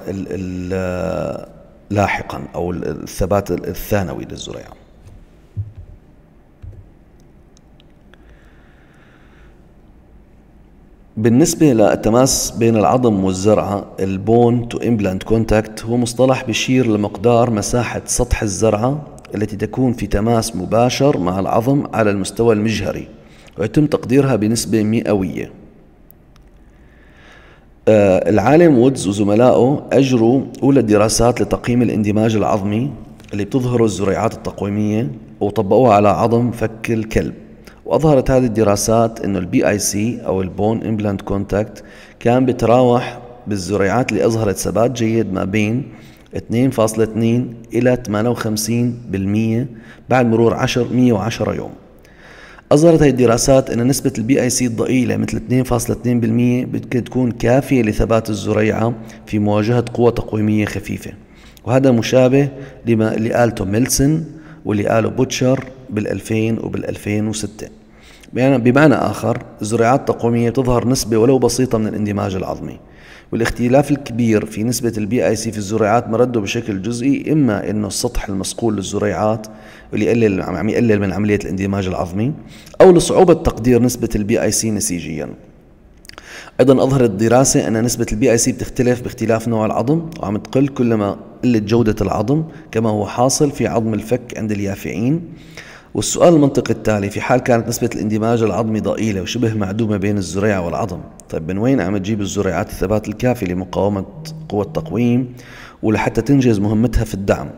آه، لاحقا او الثبات الثانوي للزريعه. بالنسبة للتماس بين العظم والزرعة البون تو امبلانت كونتاكت هو مصطلح بشير لمقدار مساحة سطح الزرعة التي تكون في تماس مباشر مع العظم على المستوى المجهري ويتم تقديرها بنسبة مئوية آه، العالم وودز وزملائه أجروا أولى الدراسات لتقييم الاندماج العظمي اللي بتظهره الزريعات التقويمية وطبقوها على عظم فك الكلب وأظهرت هذه الدراسات أنه البي آي سي أو البون إمبلانت كونتاكت كان بتراوح بالزريعات اللي أظهرت ثبات جيد ما بين 2.2 إلى 58% بعد مرور 10 110 يوم أظهرت هذه الدراسات أن نسبة البي آي سي الضئيلة مثل 2.2% بتكون تكون كافية لثبات الزريعة في مواجهة قوى تقويمية خفيفة وهذا مشابه لما اللي قالته ميلسن واللي قاله بوتشر بال2000 وبال2006 بمعنى آخر الزراعات التقويمية بتظهر نسبة ولو بسيطة من الاندماج العظمي والاختلاف الكبير في نسبة البي اي سي في الزريعات مرده بشكل جزئي إما إنه السطح المصقول للزريعات اللي يقلل عم يقلل من عملية الاندماج العظمي أو لصعوبة تقدير نسبة البي اي سي نسيجياً ايضا اظهرت دراسه ان نسبه البي اي سي بتختلف باختلاف نوع العظم وعم تقل كلما قلت جوده العظم كما هو حاصل في عظم الفك عند اليافعين والسؤال المنطقي التالي في حال كانت نسبة الاندماج العظمي ضئيلة وشبه معدومة بين الزريعة والعظم طيب من وين عم تجيب الزريعات الثبات الكافي لمقاومة قوى التقويم ولحتى تنجز مهمتها في الدعم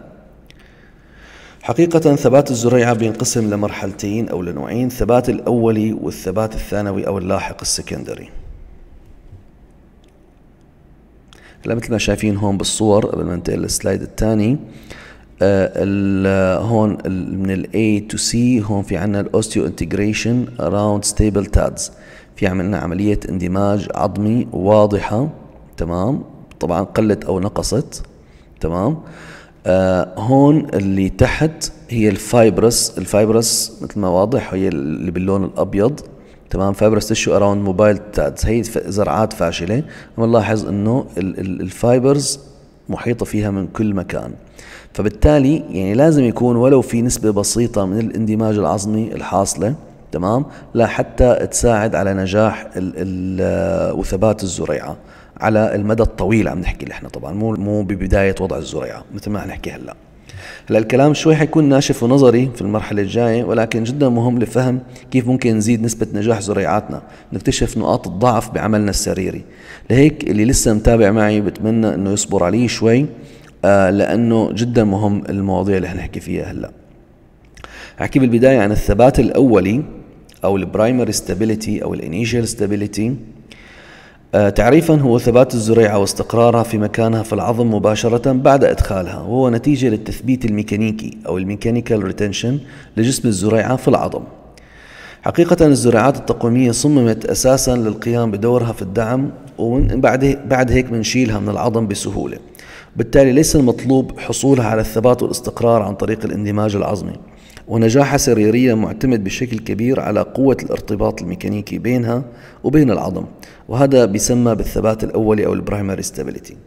حقيقة ثبات الزريعة بينقسم لمرحلتين أو لنوعين الثبات الأولي والثبات الثانوي أو اللاحق السكندري هلا مثل ما شايفين هون بالصور قبل ما ننتقل للسلايد الثاني آه آه، آه، هون من ال A to C هون في عنا الاوستيو انتجريشن اراوند ستيبل تادز في عملنا عملية اندماج عظمي واضحة تمام طبعا قلت او نقصت تمام آه هون اللي تحت هي الفايبرس الفايبرس مثل ما واضح هي اللي باللون الابيض تمام فايبرس تشو اراوند موبايل تادز هي زرعات فاشله بنلاحظ انه الفايبرز محيطه فيها من كل مكان فبالتالي يعني لازم يكون ولو في نسبة بسيطة من الاندماج العظمي الحاصلة تمام لحتى تساعد على نجاح الـ الـ وثبات الزريعة على المدى الطويل عم نحكي نحن طبعا مو مو ببداية وضع الزريعة مثل ما نحكي هلا هلا الكلام شوي حيكون ناشف ونظري في المرحلة الجاية ولكن جدا مهم لفهم كيف ممكن نزيد نسبة نجاح زريعاتنا نكتشف نقاط الضعف بعملنا السريري لهيك اللي لسه متابع معي بتمنى انه يصبر علي شوي آه، لأنه جدا مهم المواضيع اللي حنحكي فيها هلأ احكي بالبداية عن الثبات الأولي أو البرايمري ستابيليتي أو الانيشال ستابيليتي آه، تعريفا هو ثبات الزريعة واستقرارها في مكانها في العظم مباشرة بعد إدخالها وهو نتيجة للتثبيت الميكانيكي أو الميكانيكال ريتنشن لجسم الزريعة في العظم حقيقة الزراعات التقويمية صممت أساسا للقيام بدورها في الدعم ومن بعد بعد هيك بنشيلها من العظم بسهولة بالتالي ليس المطلوب حصولها على الثبات والاستقرار عن طريق الاندماج العظمي ونجاحها سريريا معتمد بشكل كبير على قوة الارتباط الميكانيكي بينها وبين العظم وهذا بيسمى بالثبات الأولي أو البرايمري ستابيليتي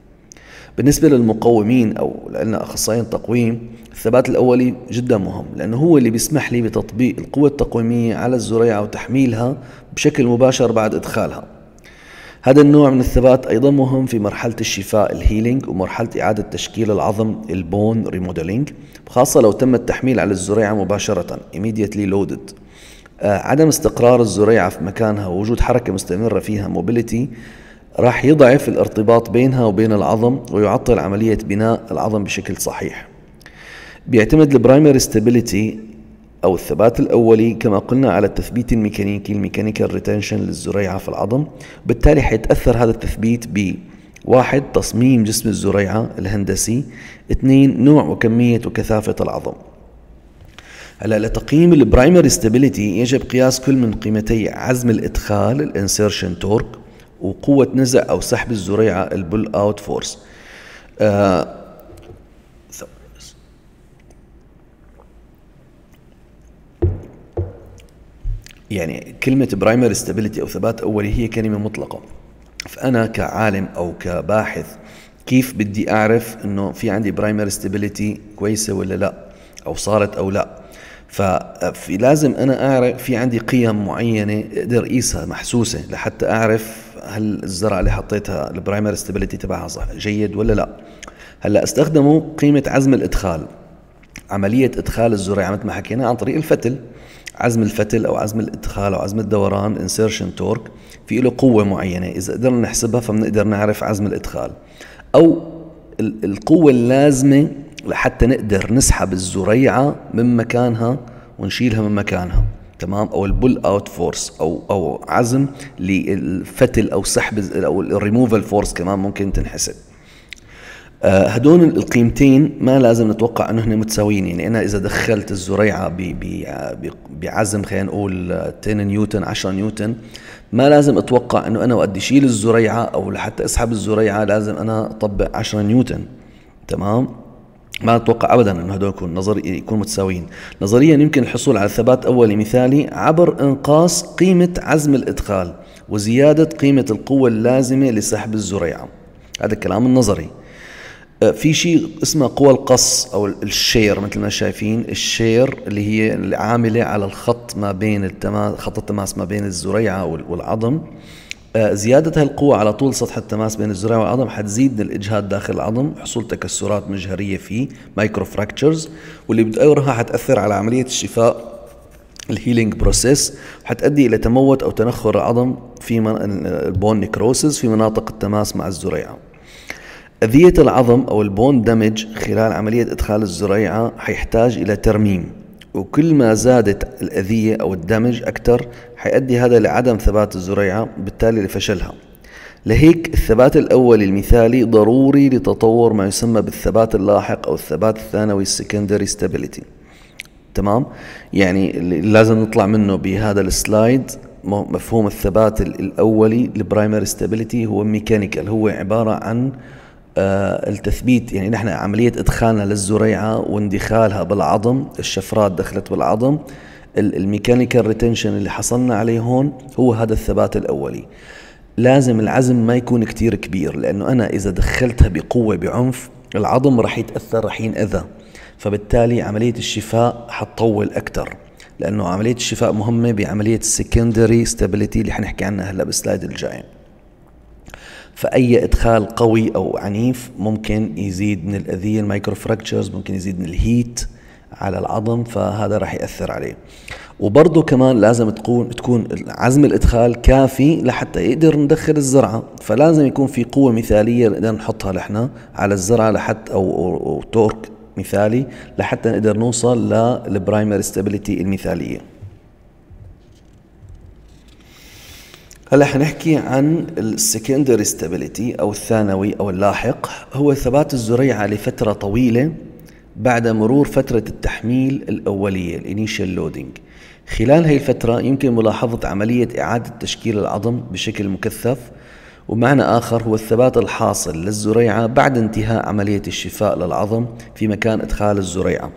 بالنسبة للمقومين أو لأن أخصائيين تقويم الثبات الأولي جدا مهم لأنه هو اللي بيسمح لي بتطبيق القوة التقويمية على الزريعة وتحميلها بشكل مباشر بعد إدخالها هذا النوع من الثبات أيضا مهم في مرحلة الشفاء الهيلينج ومرحلة إعادة تشكيل العظم البون ريموديلينج خاصة لو تم التحميل على الزريعة مباشرة immediately loaded آه، عدم استقرار الزريعة في مكانها ووجود حركة مستمرة فيها موبيليتي راح يضعف الارتباط بينها وبين العظم ويعطل عملية بناء العظم بشكل صحيح بيعتمد البرايمري ستابيليتي أو الثبات الأولي كما قلنا على التثبيت الميكانيكي الميكانيكال ريتنشن للزريعة في العظم بالتالي حيتأثر هذا التثبيت ب واحد تصميم جسم الزريعة الهندسي اثنين نوع وكمية وكثافة العظم هلا لتقييم البرايمري ستابيليتي يجب قياس كل من قيمتي عزم الادخال الانسيرشن تورك وقوة نزع او سحب الزريعة البول اوت فورس يعني كلمة برايمر ستابيليتي أو ثبات أولي هي كلمة مطلقة فأنا كعالم أو كباحث كيف بدي أعرف أنه في عندي برايمر ستابيليتي كويسة ولا لا أو صارت أو لا ففي لازم أنا أعرف في عندي قيم معينة أقدر أقيسها محسوسة لحتى أعرف هل الزرعة اللي حطيتها البرايمر ستابيليتي تبعها صح جيد ولا لا هلا استخدموا قيمة عزم الإدخال عملية إدخال الزرع مثل ما حكينا عن طريق الفتل عزم الفتل او عزم الادخال او عزم الدوران انسيرشن تورك في له قوه معينه اذا قدرنا نحسبها فبنقدر نعرف عزم الادخال او القوه اللازمه لحتى نقدر نسحب الزريعه من مكانها ونشيلها من مكانها تمام او البول اوت فورس او او عزم للفتل او سحب او الريموفال فورس كمان ممكن تنحسب آه، هدول القيمتين ما لازم نتوقع انه هن متساويين يعني انا اذا دخلت الزريعه بعزم خلينا نقول 10 نيوتن 10 نيوتن ما لازم اتوقع انه انا وقت اشيل الزريعه او لحتى اسحب الزريعه لازم انا اطبق 10 نيوتن تمام ما اتوقع ابدا انه هدول يكون نظري يكون متساويين نظريا يمكن الحصول على ثبات اولي مثالي عبر انقاص قيمه عزم الادخال وزياده قيمه القوه اللازمه لسحب الزريعه هذا الكلام النظري في شيء اسمه قوى القص او الشير مثل ما شايفين الشير اللي هي العامله على الخط ما بين التماس خط التماس ما بين الزريعه والعظم آه، زيادة هالقوة على طول سطح التماس بين الزريعة والعظم حتزيد من الإجهاد داخل العظم حصول تكسرات مجهرية فيه مايكرو فراكتشرز واللي بدورها حتأثر على عملية الشفاء الهيلينج بروسيس حتؤدي إلى تموت أو تنخر العظم في البون نيكروسيس في مناطق التماس مع الزريعة أذية العظم أو البون دامج خلال عملية إدخال الزريعة حيحتاج إلى ترميم وكل ما زادت الأذية أو الدمج أكثر حيؤدي هذا لعدم ثبات الزريعة بالتالي لفشلها لهيك الثبات الأولي المثالي ضروري لتطور ما يسمى بالثبات اللاحق أو الثبات الثانوي السكندري ستابيليتي تمام يعني لازم نطلع منه بهذا السلايد مفهوم الثبات الأولي البرايمري ستابيليتي هو ميكانيكال هو عبارة عن آه، التثبيت يعني نحن عملية إدخالنا للزريعة واندخالها بالعظم الشفرات دخلت بالعظم الميكانيكال ريتنشن اللي حصلنا عليه هون هو هذا الثبات الأولي لازم العزم ما يكون كتير كبير لأنه أنا إذا دخلتها بقوة بعنف العظم رح يتأثر رح ينأذى فبالتالي عملية الشفاء حتطول أكتر لأنه عملية الشفاء مهمة بعملية السكندري ستابلتي اللي حنحكي عنها هلأ بالسلايد الجاي فأي إدخال قوي أو عنيف ممكن يزيد من الأذية المايكروفراكتشرز ممكن يزيد من الهيت على العظم فهذا راح يأثر عليه وبرضه كمان لازم تكون تكون عزم الادخال كافي لحتى يقدر ندخل الزرعه فلازم يكون في قوه مثاليه نقدر نحطها نحن على الزرعه لحتى او, أو, أو تورك مثالي لحتى نقدر نوصل للبرايمر ستابيليتي المثاليه هلا حنحكي عن السكندري ستابيليتي او الثانوي او اللاحق هو ثبات الزريعه لفتره طويله بعد مرور فتره التحميل الاوليه الانيشال لودينج خلال هي الفتره يمكن ملاحظه عمليه اعاده تشكيل العظم بشكل مكثف ومعنى آخر هو الثبات الحاصل للزريعة بعد انتهاء عملية الشفاء للعظم في مكان إدخال الزريعة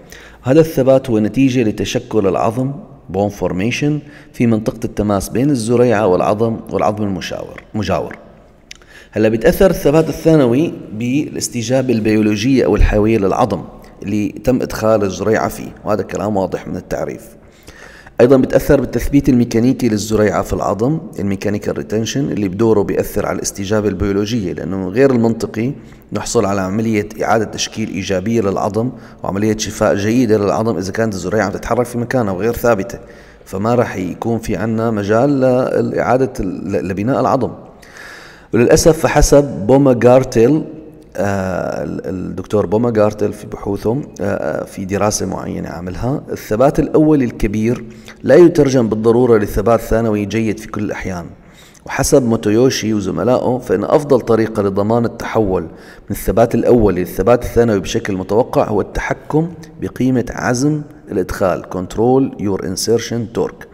هذا الثبات هو نتيجة لتشكل العظم بون فورميشن في منطقة التماس بين الزريعة والعظم والعظم المشاور مجاور هلا بيتأثر الثبات الثانوي بالاستجابة البيولوجية أو الحيوية للعظم اللي تم إدخال الزريعة فيه وهذا كلام واضح من التعريف ايضا بتاثر بالتثبيت الميكانيكي للزريعه في العظم الميكانيكال ريتنشن اللي بدوره بياثر على الاستجابه البيولوجيه لانه غير المنطقي نحصل على عمليه اعاده تشكيل ايجابيه للعظم وعمليه شفاء جيده للعظم اذا كانت الزريعه عم تتحرك في مكانها وغير ثابته فما راح يكون في عنا مجال لاعاده لبناء العظم وللاسف فحسب بوما جارتيل آه، الدكتور بوما جارتل في بحوثه آه، آه، في دراسة معينة عملها الثبات الأولي الكبير لا يترجم بالضرورة لثبات ثانوي جيد في كل الأحيان وحسب موتويوشي وزملائه فإن أفضل طريقة لضمان التحول من الثبات الأولي للثبات الثانوي بشكل متوقع هو التحكم بقيمة عزم الإدخال Control Your Insertion Torque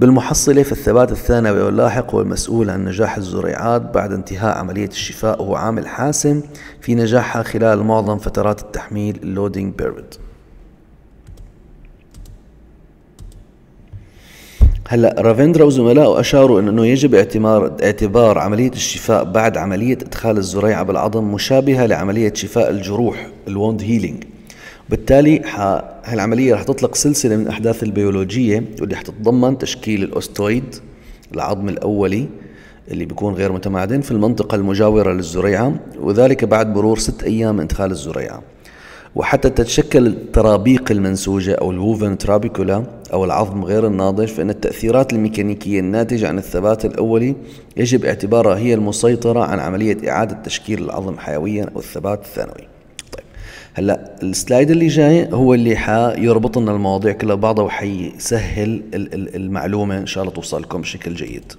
بالمحصلة في الثبات الثانوي واللاحق هو المسؤول عن نجاح الزريعات بعد انتهاء عملية الشفاء وهو عامل حاسم في نجاحها خلال معظم فترات التحميل loading period هلا رافندرا وزملائه اشاروا انه يجب اعتبار اعتبار عمليه الشفاء بعد عمليه ادخال الزريعه بالعظم مشابهه لعمليه شفاء الجروح الووند هيلينج بالتالي هالعملية رح تطلق سلسلة من الأحداث البيولوجية واللي رح تتضمن تشكيل الأوستويد العظم الأولي اللي بيكون غير متمعدن في المنطقة المجاورة للزريعة وذلك بعد مرور ست أيام من إدخال الزريعة وحتى تتشكل الترابيق المنسوجة أو الووفن ترابيكولا أو العظم غير الناضج فإن التأثيرات الميكانيكية الناتجة عن الثبات الأولي يجب اعتبارها هي المسيطرة عن عملية إعادة تشكيل العظم حيويا أو الثبات الثانوي هلا السلايد اللي جاي هو اللي حيربط لنا المواضيع كلها ببعضها وحيسهل المعلومه ان شاء الله توصلكم بشكل جيد.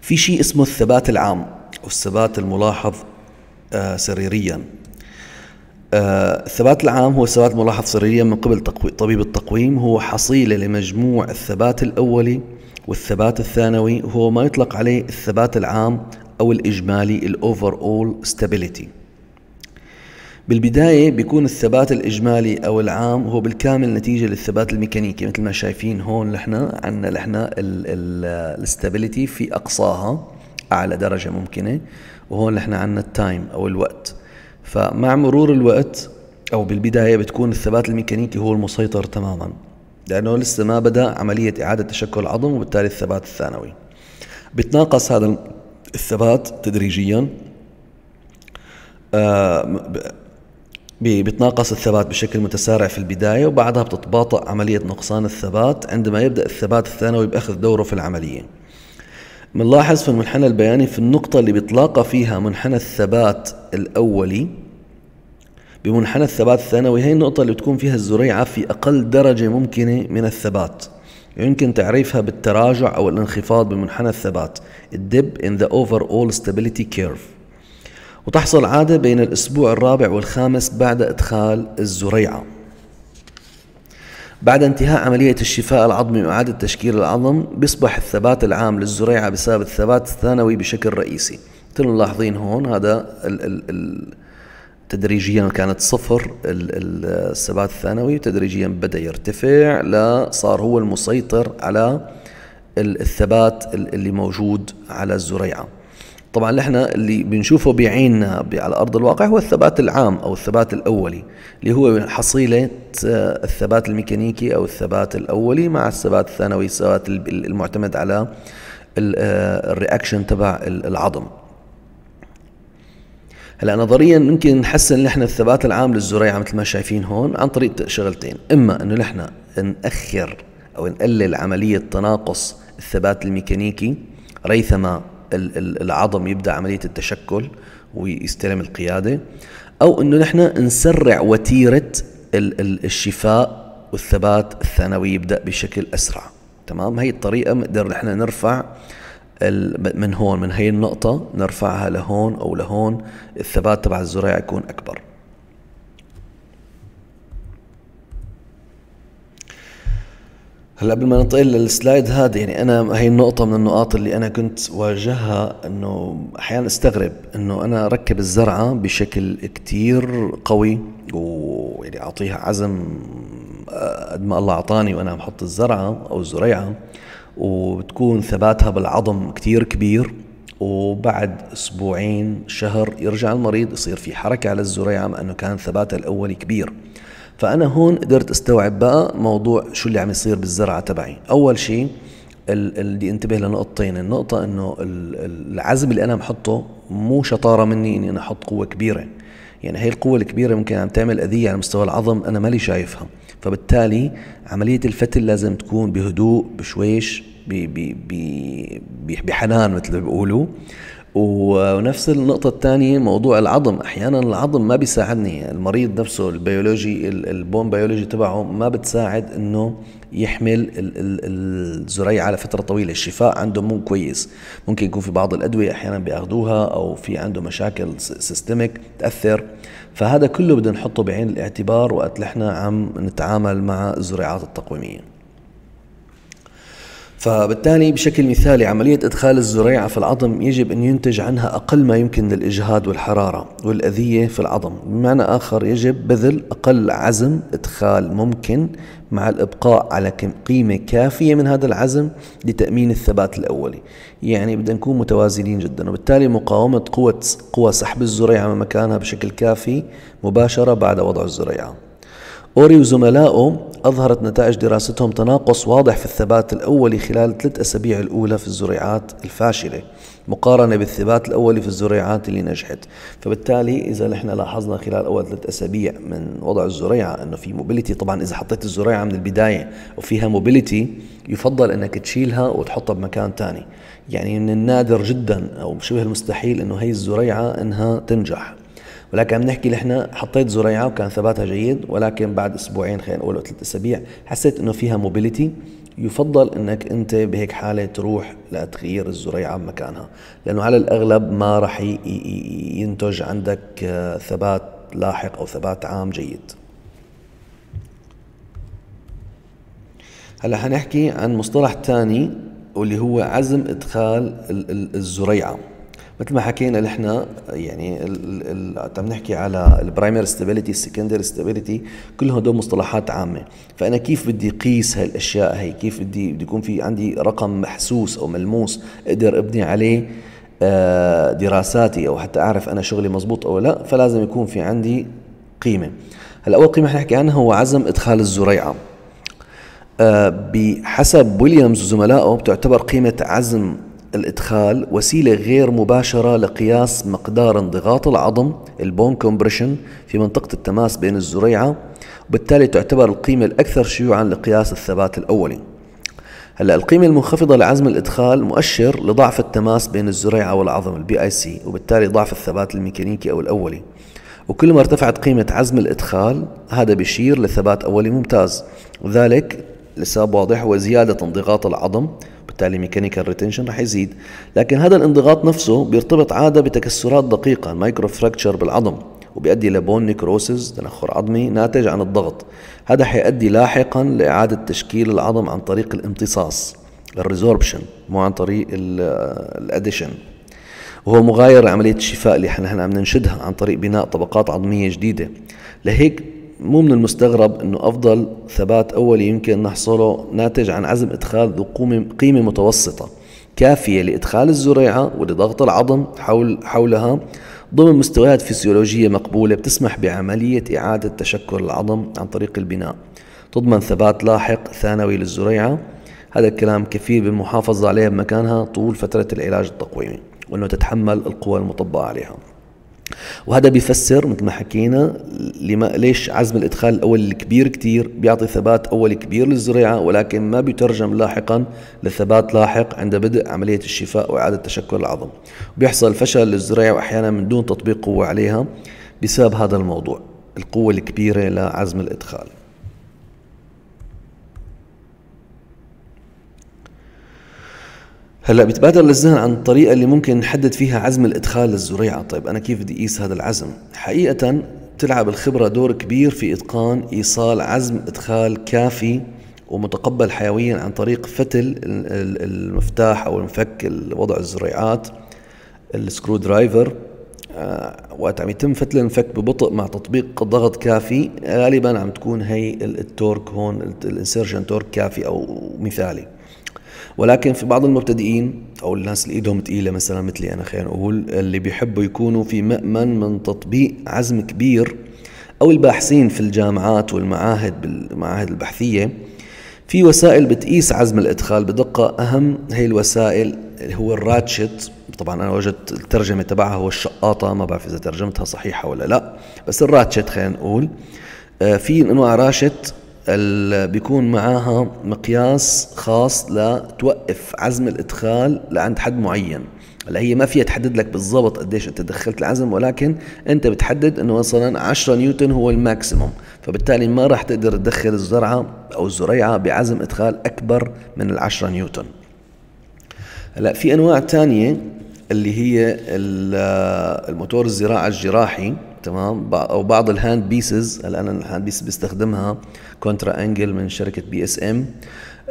في شيء اسمه الثبات العام والثبات الملاحظ آه سريريا. آه الثبات العام هو الثبات الملاحظ سريريا من قبل طبيب التقويم هو حصيله لمجموع الثبات الاولي والثبات الثانوي هو ما يطلق عليه الثبات العام او الاجمالي الاوفر اول ستابيليتي. بالبداية بيكون الثبات الإجمالي أو العام هو بالكامل نتيجة للثبات الميكانيكي مثل ما شايفين هون نحن عندنا نحن الاستابيليتي في أقصاها أعلى درجة ممكنة وهون نحن عندنا التايم أو الوقت فمع مرور الوقت أو بالبداية بتكون الثبات الميكانيكي هو المسيطر تماما لأنه لسه ما بدأ عملية إعادة تشكل العظم وبالتالي الثبات الثانوي بتناقص هذا الثبات تدريجيا آه، بيتناقص الثبات بشكل متسارع في البداية وبعدها بتتباطأ عملية نقصان الثبات عندما يبدأ الثبات الثانوي بأخذ دوره في العملية بنلاحظ في المنحنى البياني في النقطة اللي بيتلاقى فيها منحنى الثبات الأولي بمنحنى الثبات الثانوي هي النقطة اللي بتكون فيها الزريعة في أقل درجة ممكنة من الثبات يمكن تعريفها بالتراجع أو الانخفاض بمنحنى الثبات الدب in the overall stability curve وتحصل عادة بين الأسبوع الرابع والخامس بعد إدخال الزريعة بعد انتهاء عملية الشفاء العظمي وإعادة تشكيل العظم بيصبح الثبات العام للزريعة بسبب الثبات الثانوي بشكل رئيسي مثل ملاحظين هون هذا ال ال ال تدريجيا كانت صفر الثبات الثانوي وتدريجيا بدا يرتفع لصار هو المسيطر على الثبات اللي موجود على الزريعه طبعا نحن اللي بنشوفه بعيننا على ارض الواقع هو الثبات العام او الثبات الاولي اللي هو حصيله آه، الثبات الميكانيكي او الثبات الاولي مع الثبات الثانوي الثبات المعتمد على آه، الرياكشن تبع العظم هلا نظريا ممكن نحسن نحن الثبات العام للزريعه مثل ما شايفين هون عن طريق شغلتين اما انه نحن ناخر او نقلل عمليه تناقص الثبات الميكانيكي ريثما العظم يبدا عمليه التشكل ويستلم القياده او انه نحن نسرع وتيره الشفاء والثبات الثانوي يبدا بشكل اسرع تمام هي الطريقه بنقدر نحن نرفع من هون من هي النقطه نرفعها لهون او لهون الثبات تبع الزراعه يكون اكبر هلا قبل ما ننتقل للسلايد هذا يعني انا هي النقطة من النقاط اللي انا كنت واجهها انه احيانا استغرب انه انا ركب الزرعة بشكل كتير قوي ويعني اعطيها عزم آه، قد ما الله اعطاني وانا عم حط الزرعة او الزريعة وبتكون ثباتها بالعظم كتير كبير وبعد اسبوعين شهر يرجع المريض يصير في حركة على الزريعة مع انه كان ثباتها الاولي كبير فانا هون قدرت استوعب بقى موضوع شو اللي عم يصير بالزرعه تبعي اول شيء بدي انتبه لنقطتين النقطة انه العزم اللي انا محطه مو شطارة مني اني انا احط قوة كبيرة يعني هي القوة الكبيرة ممكن عم تعمل اذية على مستوى العظم انا مالي شايفها فبالتالي عملية الفتل لازم تكون بهدوء بشويش بحنان مثل ما بيقولوا ونفس النقطة الثانية موضوع العظم أحيانا العظم ما بيساعدني المريض نفسه البيولوجي البون بيولوجي تبعه ما بتساعد أنه يحمل الزريعة على فترة طويلة الشفاء عنده مو كويس ممكن يكون في بعض الأدوية أحيانا بياخذوها أو في عنده مشاكل سيستميك تأثر فهذا كله بدنا نحطه بعين الاعتبار وقت نحن عم نتعامل مع الزريعات التقويميه فبالتالي بشكل مثالي عملية إدخال الزريعة في العظم يجب أن ينتج عنها أقل ما يمكن للإجهاد والحرارة والأذية في العظم بمعنى آخر يجب بذل أقل عزم إدخال ممكن مع الإبقاء على قيمة كافية من هذا العزم لتأمين الثبات الأولي يعني بدنا نكون متوازنين جدا وبالتالي مقاومة قوة قوى سحب الزريعة من مكانها بشكل كافي مباشرة بعد وضع الزريعة أوري وزملائه أظهرت نتائج دراستهم تناقص واضح في الثبات الأولي خلال ثلاث أسابيع الأولى في الزريعات الفاشلة مقارنة بالثبات الأولي في الزريعات اللي نجحت فبالتالي إذا نحن لاحظنا خلال أول ثلاث أسابيع من وضع الزريعة أنه في موبيليتي طبعا إذا حطيت الزريعة من البداية وفيها موبيليتي يفضل أنك تشيلها وتحطها بمكان تاني يعني من النادر جدا أو شبه المستحيل أنه هي الزريعة أنها تنجح ولكن عم نحكي نحن حطيت زريعه وكان ثباتها جيد ولكن بعد اسبوعين خلينا نقول ثلاث اسابيع حسيت انه فيها موبيليتي يفضل انك انت بهيك حاله تروح لتغيير الزريعه بمكانها لانه على الاغلب ما راح ينتج عندك آه، ثبات لاحق او ثبات عام جيد هلا حنحكي عن مصطلح ثاني واللي هو عزم ادخال الزريعه مثل ما حكينا نحن يعني عم نحكي على البرايمري ستابيليتي السكندري ستابيليتي كل هدول مصطلحات عامه فانا كيف بدي قيس هالاشياء هي كيف بدي بدي يكون في عندي رقم محسوس او ملموس اقدر ابني عليه آه، دراساتي او حتى اعرف انا شغلي مزبوط او لا فلازم يكون في عندي قيمه هلا اول قيمه حنحكي عنها هو عزم ادخال الزريعه آه، بحسب ويليامز وزملائه بتعتبر قيمه عزم الإدخال وسيلة غير مباشرة لقياس مقدار انضغاط العظم البون كومبريشن في منطقة التماس بين الزريعة وبالتالي تعتبر القيمة الأكثر شيوعا لقياس الثبات الأولي هلا القيمة المنخفضة لعزم الإدخال مؤشر لضعف التماس بين الزريعة والعظم البي اي سي وبالتالي ضعف الثبات الميكانيكي أو الأولي وكل ما ارتفعت قيمة عزم الإدخال هذا بيشير لثبات أولي ممتاز وذلك لسبب واضح هو زيادة انضغاط العظم وبالتالي ميكانيكال ريتنشن رح يزيد لكن هذا الانضغاط نفسه بيرتبط عادة بتكسرات دقيقة مايكرو فراكتشر بالعظم وبيؤدي لبون نيكروسز تنخر عظمي ناتج عن الضغط هذا حيؤدي لاحقا لإعادة تشكيل العظم عن طريق الامتصاص الريزوربشن مو عن طريق الاديشن وهو مغاير لعملية الشفاء اللي احنا هلا عم ننشدها عن طريق بناء طبقات عظمية جديدة لهيك مو من المستغرب انه افضل ثبات اولي يمكن نحصله ناتج عن عزم ادخال ذو قيمه متوسطه كافيه لادخال الزريعه ولضغط العظم حول حولها ضمن مستويات فسيولوجيه مقبوله بتسمح بعمليه اعاده تشكل العظم عن طريق البناء تضمن ثبات لاحق ثانوي للزريعه هذا الكلام كفيل بالمحافظه عليها بمكانها طول فتره العلاج التقويمي وانه تتحمل القوى المطبقه عليها وهذا بيفسر مثل ما حكينا لما ليش عزم الادخال الاول الكبير كتير بيعطي ثبات اول كبير للزريعه ولكن ما بيترجم لاحقا لثبات لاحق عند بدء عمليه الشفاء واعاده تشكل العظم بيحصل فشل للزريعه واحيانا من دون تطبيق قوه عليها بسبب هذا الموضوع القوه الكبيره لعزم الادخال هلا بيتبادر للذهن عن الطريقه اللي ممكن نحدد فيها عزم الادخال للزريعه، طيب انا كيف بدي اقيس هذا العزم؟ حقيقه بتلعب الخبره دور كبير في اتقان ايصال عزم ادخال كافي ومتقبل حيويا عن طريق فتل المفتاح او المفك وضع الزريعات السكرو درايفر آه، وقت عم يتم فتل المفك ببطء مع تطبيق ضغط كافي غالبا عم تكون هي التورك هون الانسرشن تورك كافي او مثالي ولكن في بعض المبتدئين او الناس اللي ايدهم ثقيله مثلا مثلي انا خلينا نقول اللي بيحبوا يكونوا في مأمن من تطبيق عزم كبير او الباحثين في الجامعات والمعاهد بالمعاهد البحثيه في وسائل بتقيس عزم الادخال بدقه اهم هي الوسائل اللي هو الراتشت طبعا انا وجدت الترجمه تبعها هو الشقاطه ما بعرف اذا ترجمتها صحيحه ولا لا بس الراتشت خلينا نقول آه، في انواع راشت بيكون معاها مقياس خاص لتوقف عزم الادخال لعند حد معين هلا هي ما فيها تحدد لك بالضبط قديش انت دخلت العزم ولكن انت بتحدد انه مثلا 10 نيوتن هو الماكسيموم فبالتالي ما راح تقدر تدخل الزرعه او الزريعه بعزم ادخال اكبر من ال 10 نيوتن هلا في انواع ثانيه اللي هي الموتور الزراعه الجراحي تمام او بعض الهاند بيسز الان الهاند بيس بيستخدمها كونترا انجل من شركه بي اس ام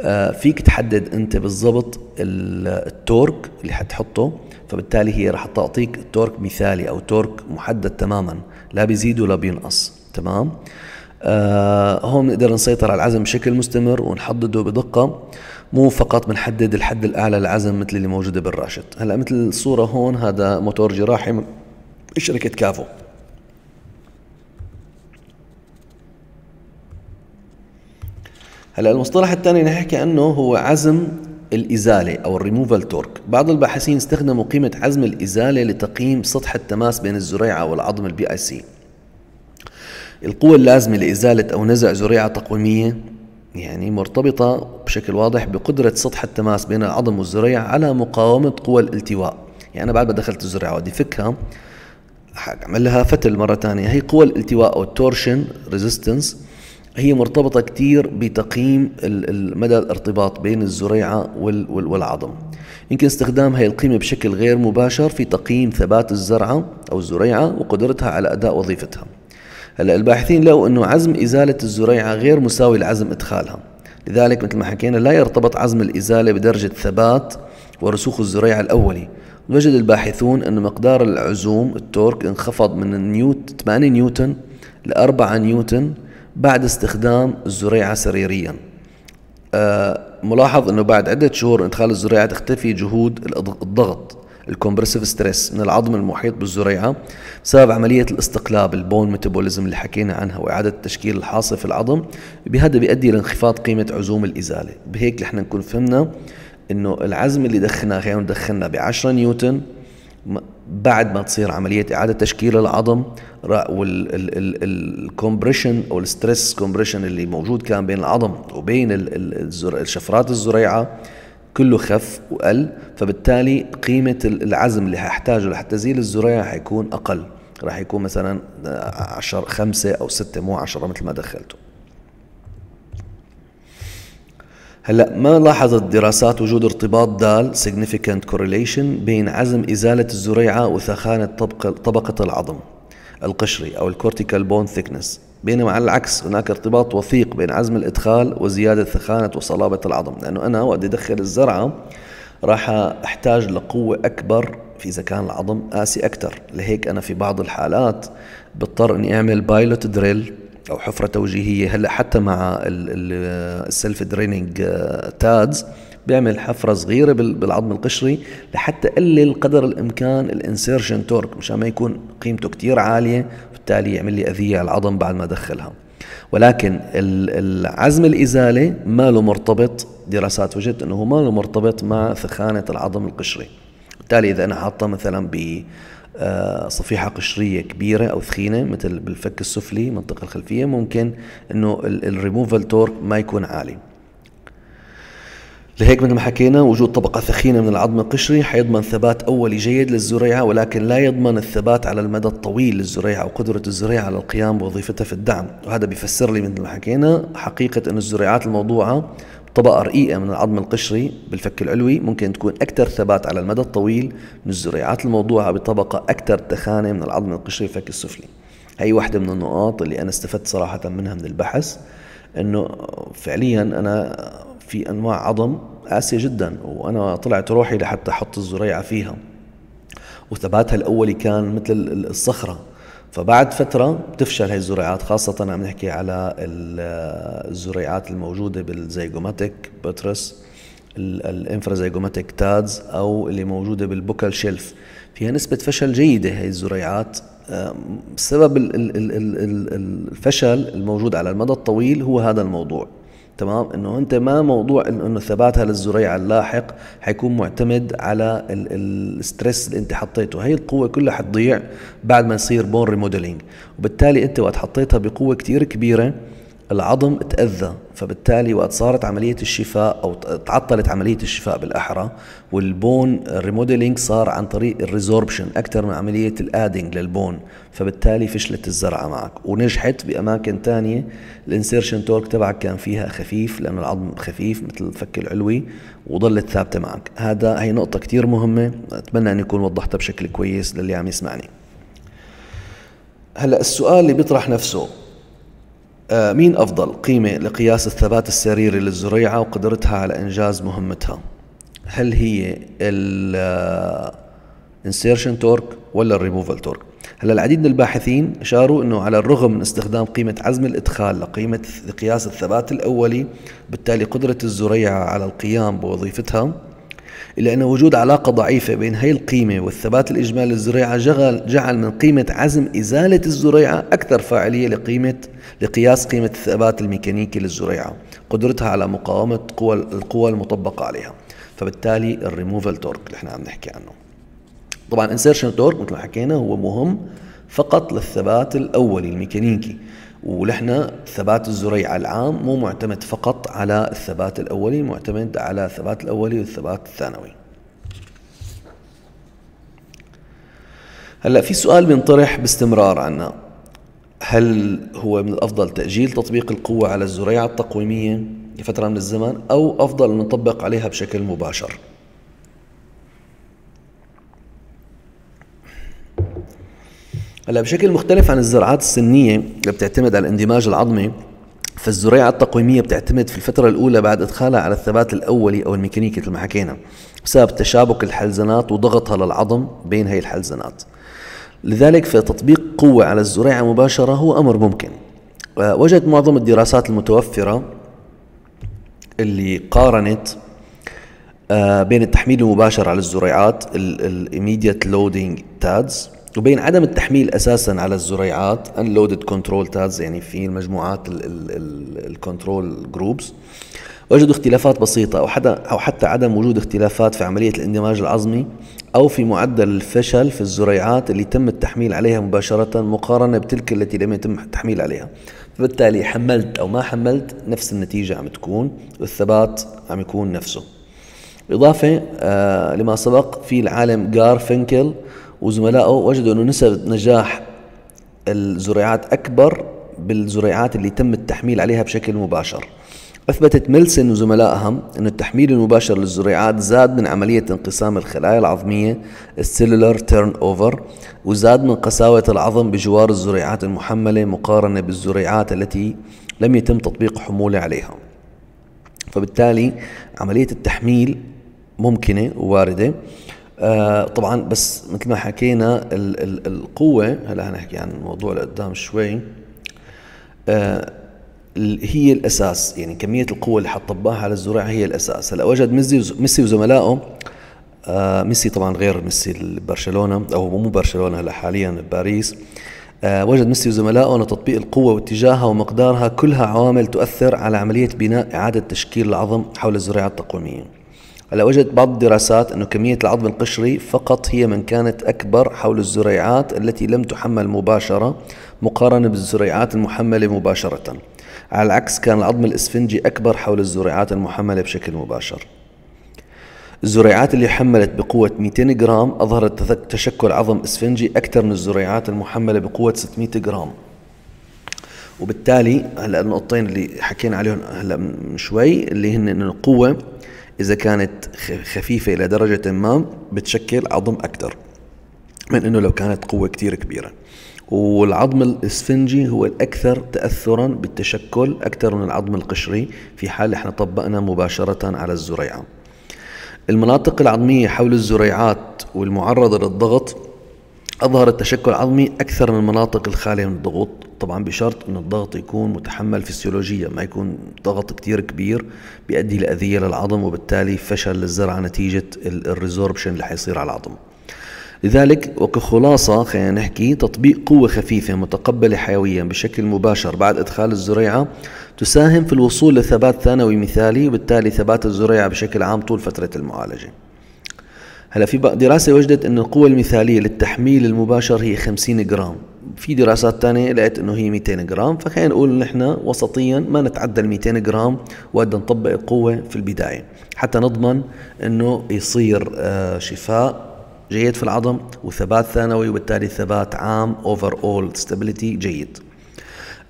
آه، فيك تحدد انت بالضبط التورك اللي حتحطه فبالتالي هي راح تعطيك تورك مثالي او تورك محدد تماما لا بيزيد ولا بينقص تمام آه هون نقدر نسيطر على العزم بشكل مستمر ونحدده بدقة مو فقط بنحدد الحد الأعلى للعزم مثل اللي موجودة بالراشد هلأ مثل الصورة هون هذا موتور جراحي من شركة كافو هلا المصطلح الثاني اللي نحكي عنه هو عزم الإزالة أو الريموفال تورك بعض الباحثين استخدموا قيمة عزم الإزالة لتقييم سطح التماس بين الزريعة والعظم البي اي سي القوة اللازمة لإزالة أو نزع زريعة تقويمية يعني مرتبطة بشكل واضح بقدرة سطح التماس بين العظم والزريعة على مقاومة قوى الالتواء يعني أنا بعد ما دخلت الزريعة ودي فكها أعمل لها فتل مرة ثانية هي قوى الالتواء أو التورشن ريزيستنس هي مرتبطة كتير بتقييم مدى الارتباط بين الزريعة والعظم يمكن استخدام هذه القيمة بشكل غير مباشر في تقييم ثبات الزرعة أو الزريعة وقدرتها على أداء وظيفتها هلا الباحثين لقوا أنه عزم إزالة الزريعة غير مساوي لعزم إدخالها لذلك مثل ما حكينا لا يرتبط عزم الإزالة بدرجة ثبات ورسوخ الزريعة الأولي وجد الباحثون أن مقدار العزوم التورك انخفض من نيوت 8 نيوتن ل 4 نيوتن بعد استخدام الزريعة سريريا آه، ملاحظ انه بعد عدة شهور ادخال الزريعة تختفي جهود الضغط الكومبرسيف ستريس من العظم المحيط بالزريعة بسبب عملية الاستقلاب البون ميتابوليزم اللي حكينا عنها وإعادة تشكيل الحاصل في العظم بهذا بيؤدي لانخفاض قيمة عزوم الإزالة بهيك نحن نكون فهمنا انه العزم اللي دخلناه خلينا يعني دخلنا ب 10 نيوتن بعد ما تصير عملية إعادة تشكيل العظم والكمبريشن أو الستريس كومبريشن اللي موجود كان بين العظم وبين الشفرات الزريعة كله خف وقل فبالتالي قيمة العزم اللي هيحتاجه لحتى زيل الزريعة حيكون أقل راح يكون مثلا 10 خمسة أو ستة مو 10 مثل ما دخلته هلا ما لاحظت دراسات وجود ارتباط دال significant correlation بين عزم ازاله الزريعه وثخانه طبقه طبقه العظم القشري او الكورتيكال بون ثيكنس بينما على العكس هناك ارتباط وثيق بين عزم الادخال وزياده ثخانه وصلابه العظم لانه انا وقت ادخل الزرعه راح احتاج لقوه اكبر في اذا كان العظم قاسي اكثر لهيك انا في بعض الحالات بضطر اني اعمل بايلوت دريل او حفره توجيهيه هلا حتى مع السيلف دريننج تادز بيعمل حفرة صغيرة بالعظم القشري لحتى قلل قدر الإمكان الانسيرشن تورك مشان ما يكون قيمته كتير عالية وبالتالي يعمل لي أذية على العظم بعد ما دخلها ولكن العزم الإزالة ما له مرتبط دراسات وجدت أنه ما له مرتبط مع ثخانة العظم القشري بالتالي إذا أنا حاطة مثلا ب آه، صفيحة قشرية كبيرة أو ثخينة مثل بالفك السفلي المنطقة الخلفية ممكن أنه الريموفال تورك ما يكون عالي لهيك مثل ما حكينا وجود طبقة ثخينة من العظم القشري حيضمن ثبات أولي جيد للزريعة ولكن لا يضمن الثبات على المدى الطويل للزريعة أو قدرة الزريعة على القيام بوظيفتها في الدعم وهذا بيفسر لي مثل ما حكينا حقيقة أن الزريعات الموضوعة طبقة رقيقة من العظم القشري بالفك العلوي ممكن تكون أكثر ثبات على المدى الطويل من الزريعات الموضوعة بطبقة أكثر تخانة من العظم القشري الفك السفلي هي واحدة من النقاط اللي أنا استفدت صراحة منها من البحث أنه فعليا أنا في أنواع عظم قاسية جدا وأنا طلعت روحي لحتى أحط الزريعة فيها وثباتها الأولي كان مثل الصخرة فبعد فترة بتفشل هاي الزريعات خاصة عم نحكي على الزريعات الموجودة بالزيجوماتيك بترس الانفرازيجوماتيك تادز أو اللي موجودة بالبوكال شيلف فيها نسبة فشل جيدة هاي الزريعات سبب الفشل الموجود على المدى الطويل هو هذا الموضوع تمام انه انت ما موضوع انه ثباتها للزريعه اللاحق حيكون معتمد على الستريس اللي انت حطيته هي القوه كلها حتضيع بعد ما يصير بون ريموديلينج وبالتالي انت وقت حطيتها بقوه كتير كبيره العظم تأذى فبالتالي وقت صارت عملية الشفاء أو تعطلت عملية الشفاء بالأحرى والبون ريموديلينج صار عن طريق الريزوربشن أكثر من عملية الآدينج للبون فبالتالي فشلت الزرعة معك ونجحت بأماكن تانية الانسيرشن تورك تبعك كان فيها خفيف لأنه العظم خفيف مثل الفك العلوي وظلت ثابتة معك هذا هي نقطة كتير مهمة أتمنى أن يكون وضحتها بشكل كويس للي عم يسمعني هلأ السؤال اللي بيطرح نفسه آه، مين أفضل قيمة لقياس الثبات السريري للزريعة وقدرتها على إنجاز مهمتها هل هي الانسيرشن آه، تورك ولا الريموفال تورك هلا العديد من الباحثين اشاروا انه على الرغم من استخدام قيمه عزم الادخال لقيمه لقياس الثبات الاولي بالتالي قدره الزريعه على القيام بوظيفتها إلا أن وجود علاقة ضعيفة بين هي القيمة والثبات الإجمالي للزريعة جعل من قيمة عزم إزالة الزريعة أكثر فاعلية لقيمة لقياس قيمة الثبات الميكانيكي للزريعة قدرتها على مقاومة قوى القوى المطبقة عليها فبالتالي الريموفال تورك اللي احنا عم نحكي عنه طبعا انسيرشن تورك مثل ما حكينا هو مهم فقط للثبات الأولي الميكانيكي ولحنا ثبات الزريعة العام مو معتمد فقط على الثبات الأولي معتمد على الثبات الأولي والثبات الثانوي هلا في سؤال بينطرح باستمرار عنا هل هو من الأفضل تأجيل تطبيق القوة على الزريعة التقويمية لفترة من الزمن أو أفضل نطبق عليها بشكل مباشر؟ هلا بشكل مختلف عن الزراعات السنيه اللي بتعتمد على الاندماج العظمي فالزريعة التقويمية بتعتمد في الفترة الأولى بعد إدخالها على الثبات الأولي أو الميكانيكي مثل ما حكينا بسبب تشابك الحلزنات وضغطها للعظم بين هي الحلزنات لذلك فتطبيق قوة على الزريعة مباشرة هو أمر ممكن آه، وجدت معظم الدراسات المتوفرة اللي قارنت آه، بين التحميل المباشر على الزريعات Immediate لودينج تادز وبين عدم التحميل اساسا على الزريعات انلودد كنترول تاز يعني في المجموعات الكنترول جروبس وجدوا اختلافات بسيطة أو, حدا أو حتى عدم وجود اختلافات في عملية الاندماج العظمي أو في معدل الفشل في الزريعات اللي تم التحميل عليها مباشرة مقارنة بتلك التي لم يتم التحميل عليها فبالتالي حملت أو ما حملت نفس النتيجة عم تكون والثبات عم يكون نفسه إضافة آه لما سبق في العالم جار فينكل وزملائه وجدوا أنه نسب نجاح الزريعات أكبر بالزريعات اللي تم التحميل عليها بشكل مباشر أثبتت ميلسن وزملائها أن التحميل المباشر للزريعات زاد من عملية انقسام الخلايا العظمية السيلولار تيرن أوفر وزاد من قساوة العظم بجوار الزريعات المحملة مقارنة بالزريعات التي لم يتم تطبيق حمولة عليها فبالتالي عملية التحميل ممكنة وواردة آه طبعا بس مثل ما حكينا ال ال القوة هلا هنحكي عن الموضوع لقدام شوي آه هي الاساس يعني كمية القوة اللي حطباها على الزراعة هي الاساس هلا وجد ميسي ميسي وزملائه آه ميسي طبعا غير ميسي برشلونة او مو برشلونة هلا حاليا باريس آه وجد ميسي وزملائه ان تطبيق القوة واتجاهها ومقدارها كلها عوامل تؤثر على عملية بناء اعادة تشكيل العظم حول الزراعة التقويمية هلا وجدت بعض الدراسات انه كميه العظم القشري فقط هي من كانت اكبر حول الزريعات التي لم تحمل مباشره مقارنه بالزريعات المحمله مباشره. على العكس كان العظم الاسفنجي اكبر حول الزريعات المحمله بشكل مباشر. الزريعات اللي حملت بقوة 200 جرام أظهرت تشكل عظم إسفنجي أكثر من الزريعات المحملة بقوة 600 جرام وبالتالي هلا النقطتين اللي حكينا عليهم هلا من شوي اللي هن انه القوه إذا كانت خفيفة إلى درجة ما بتشكل عظم أكثر من أنه لو كانت قوة كتير كبيرة والعظم الاسفنجي هو الأكثر تأثرا بالتشكل أكثر من العظم القشري في حال احنا طبقنا مباشرة على الزريعة المناطق العظمية حول الزريعات والمعرضة للضغط أظهر التشكل العظمي أكثر من المناطق الخالية من الضغوط طبعا بشرط أن الضغط يكون متحمل فسيولوجيا ما يكون ضغط كتير كبير بيؤدي لأذية للعظم وبالتالي فشل للزرعة نتيجة الريزوربشن اللي حيصير على العظم لذلك وكخلاصة خلينا نحكي تطبيق قوة خفيفة متقبلة حيويا بشكل مباشر بعد إدخال الزريعة تساهم في الوصول لثبات ثانوي مثالي وبالتالي ثبات الزريعة بشكل عام طول فترة المعالجة هلا في دراسة وجدت انه القوة المثالية للتحميل المباشر هي 50 جرام في دراسات تانية لقيت انه هي 200 جرام فخلينا نقول نحن وسطيا ما نتعدى ال 200 جرام وقد نطبق القوة في البداية حتى نضمن انه يصير آه، شفاء جيد في العظم وثبات ثانوي وبالتالي ثبات عام اوفر اول جيد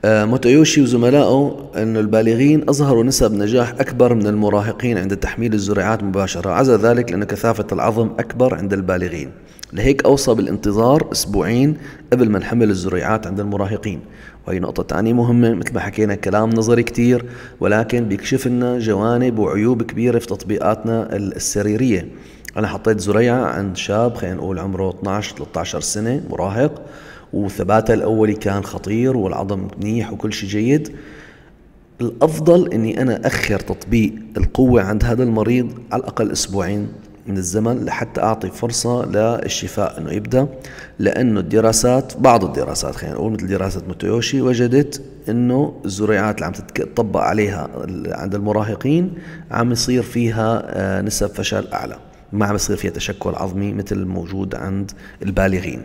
آه، موتويوشي وزملائه أن البالغين أظهروا نسب نجاح أكبر من المراهقين عند تحميل الزرعات مباشرة عزا ذلك لأن كثافة العظم أكبر عند البالغين لهيك أوصى بالانتظار أسبوعين قبل ما نحمل الزريعات عند المراهقين وهي نقطة تانية مهمة مثل ما حكينا كلام نظري كتير ولكن بيكشف لنا جوانب وعيوب كبيرة في تطبيقاتنا السريرية أنا حطيت زريعة عند شاب خلينا نقول عمره 12-13 سنة مراهق وثباته الاولي كان خطير والعظم منيح وكل شيء جيد الافضل اني انا اخر تطبيق القوه عند هذا المريض على الاقل اسبوعين من الزمن لحتى اعطي فرصه للشفاء انه يبدا لانه الدراسات بعض الدراسات خلينا نقول مثل دراسه موتويوشي وجدت انه الزريعات اللي عم تطبق عليها عند المراهقين عم يصير فيها آه، نسب فشل اعلى ما عم يصير فيها تشكل عظمي مثل الموجود عند البالغين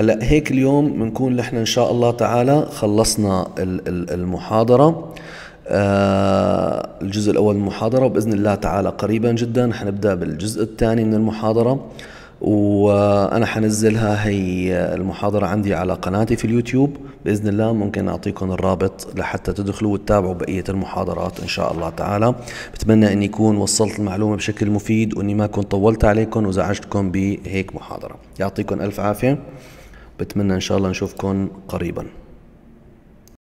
هلا هيك اليوم بنكون نحن ان شاء الله تعالى خلصنا المحاضره آه، الجزء الاول من المحاضره وباذن الله تعالى قريبا جدا حنبدا بالجزء الثاني من المحاضره وانا حنزلها هي المحاضره عندي على قناتي في اليوتيوب باذن الله ممكن اعطيكم الرابط لحتى تدخلوا وتتابعوا بقيه المحاضرات ان شاء الله تعالى بتمنى اني اكون وصلت المعلومه بشكل مفيد واني ما كنت طولت عليكم وزعجتكم بهيك محاضره يعطيكم الف عافيه بتمنى إن شاء الله نشوفكم قريباً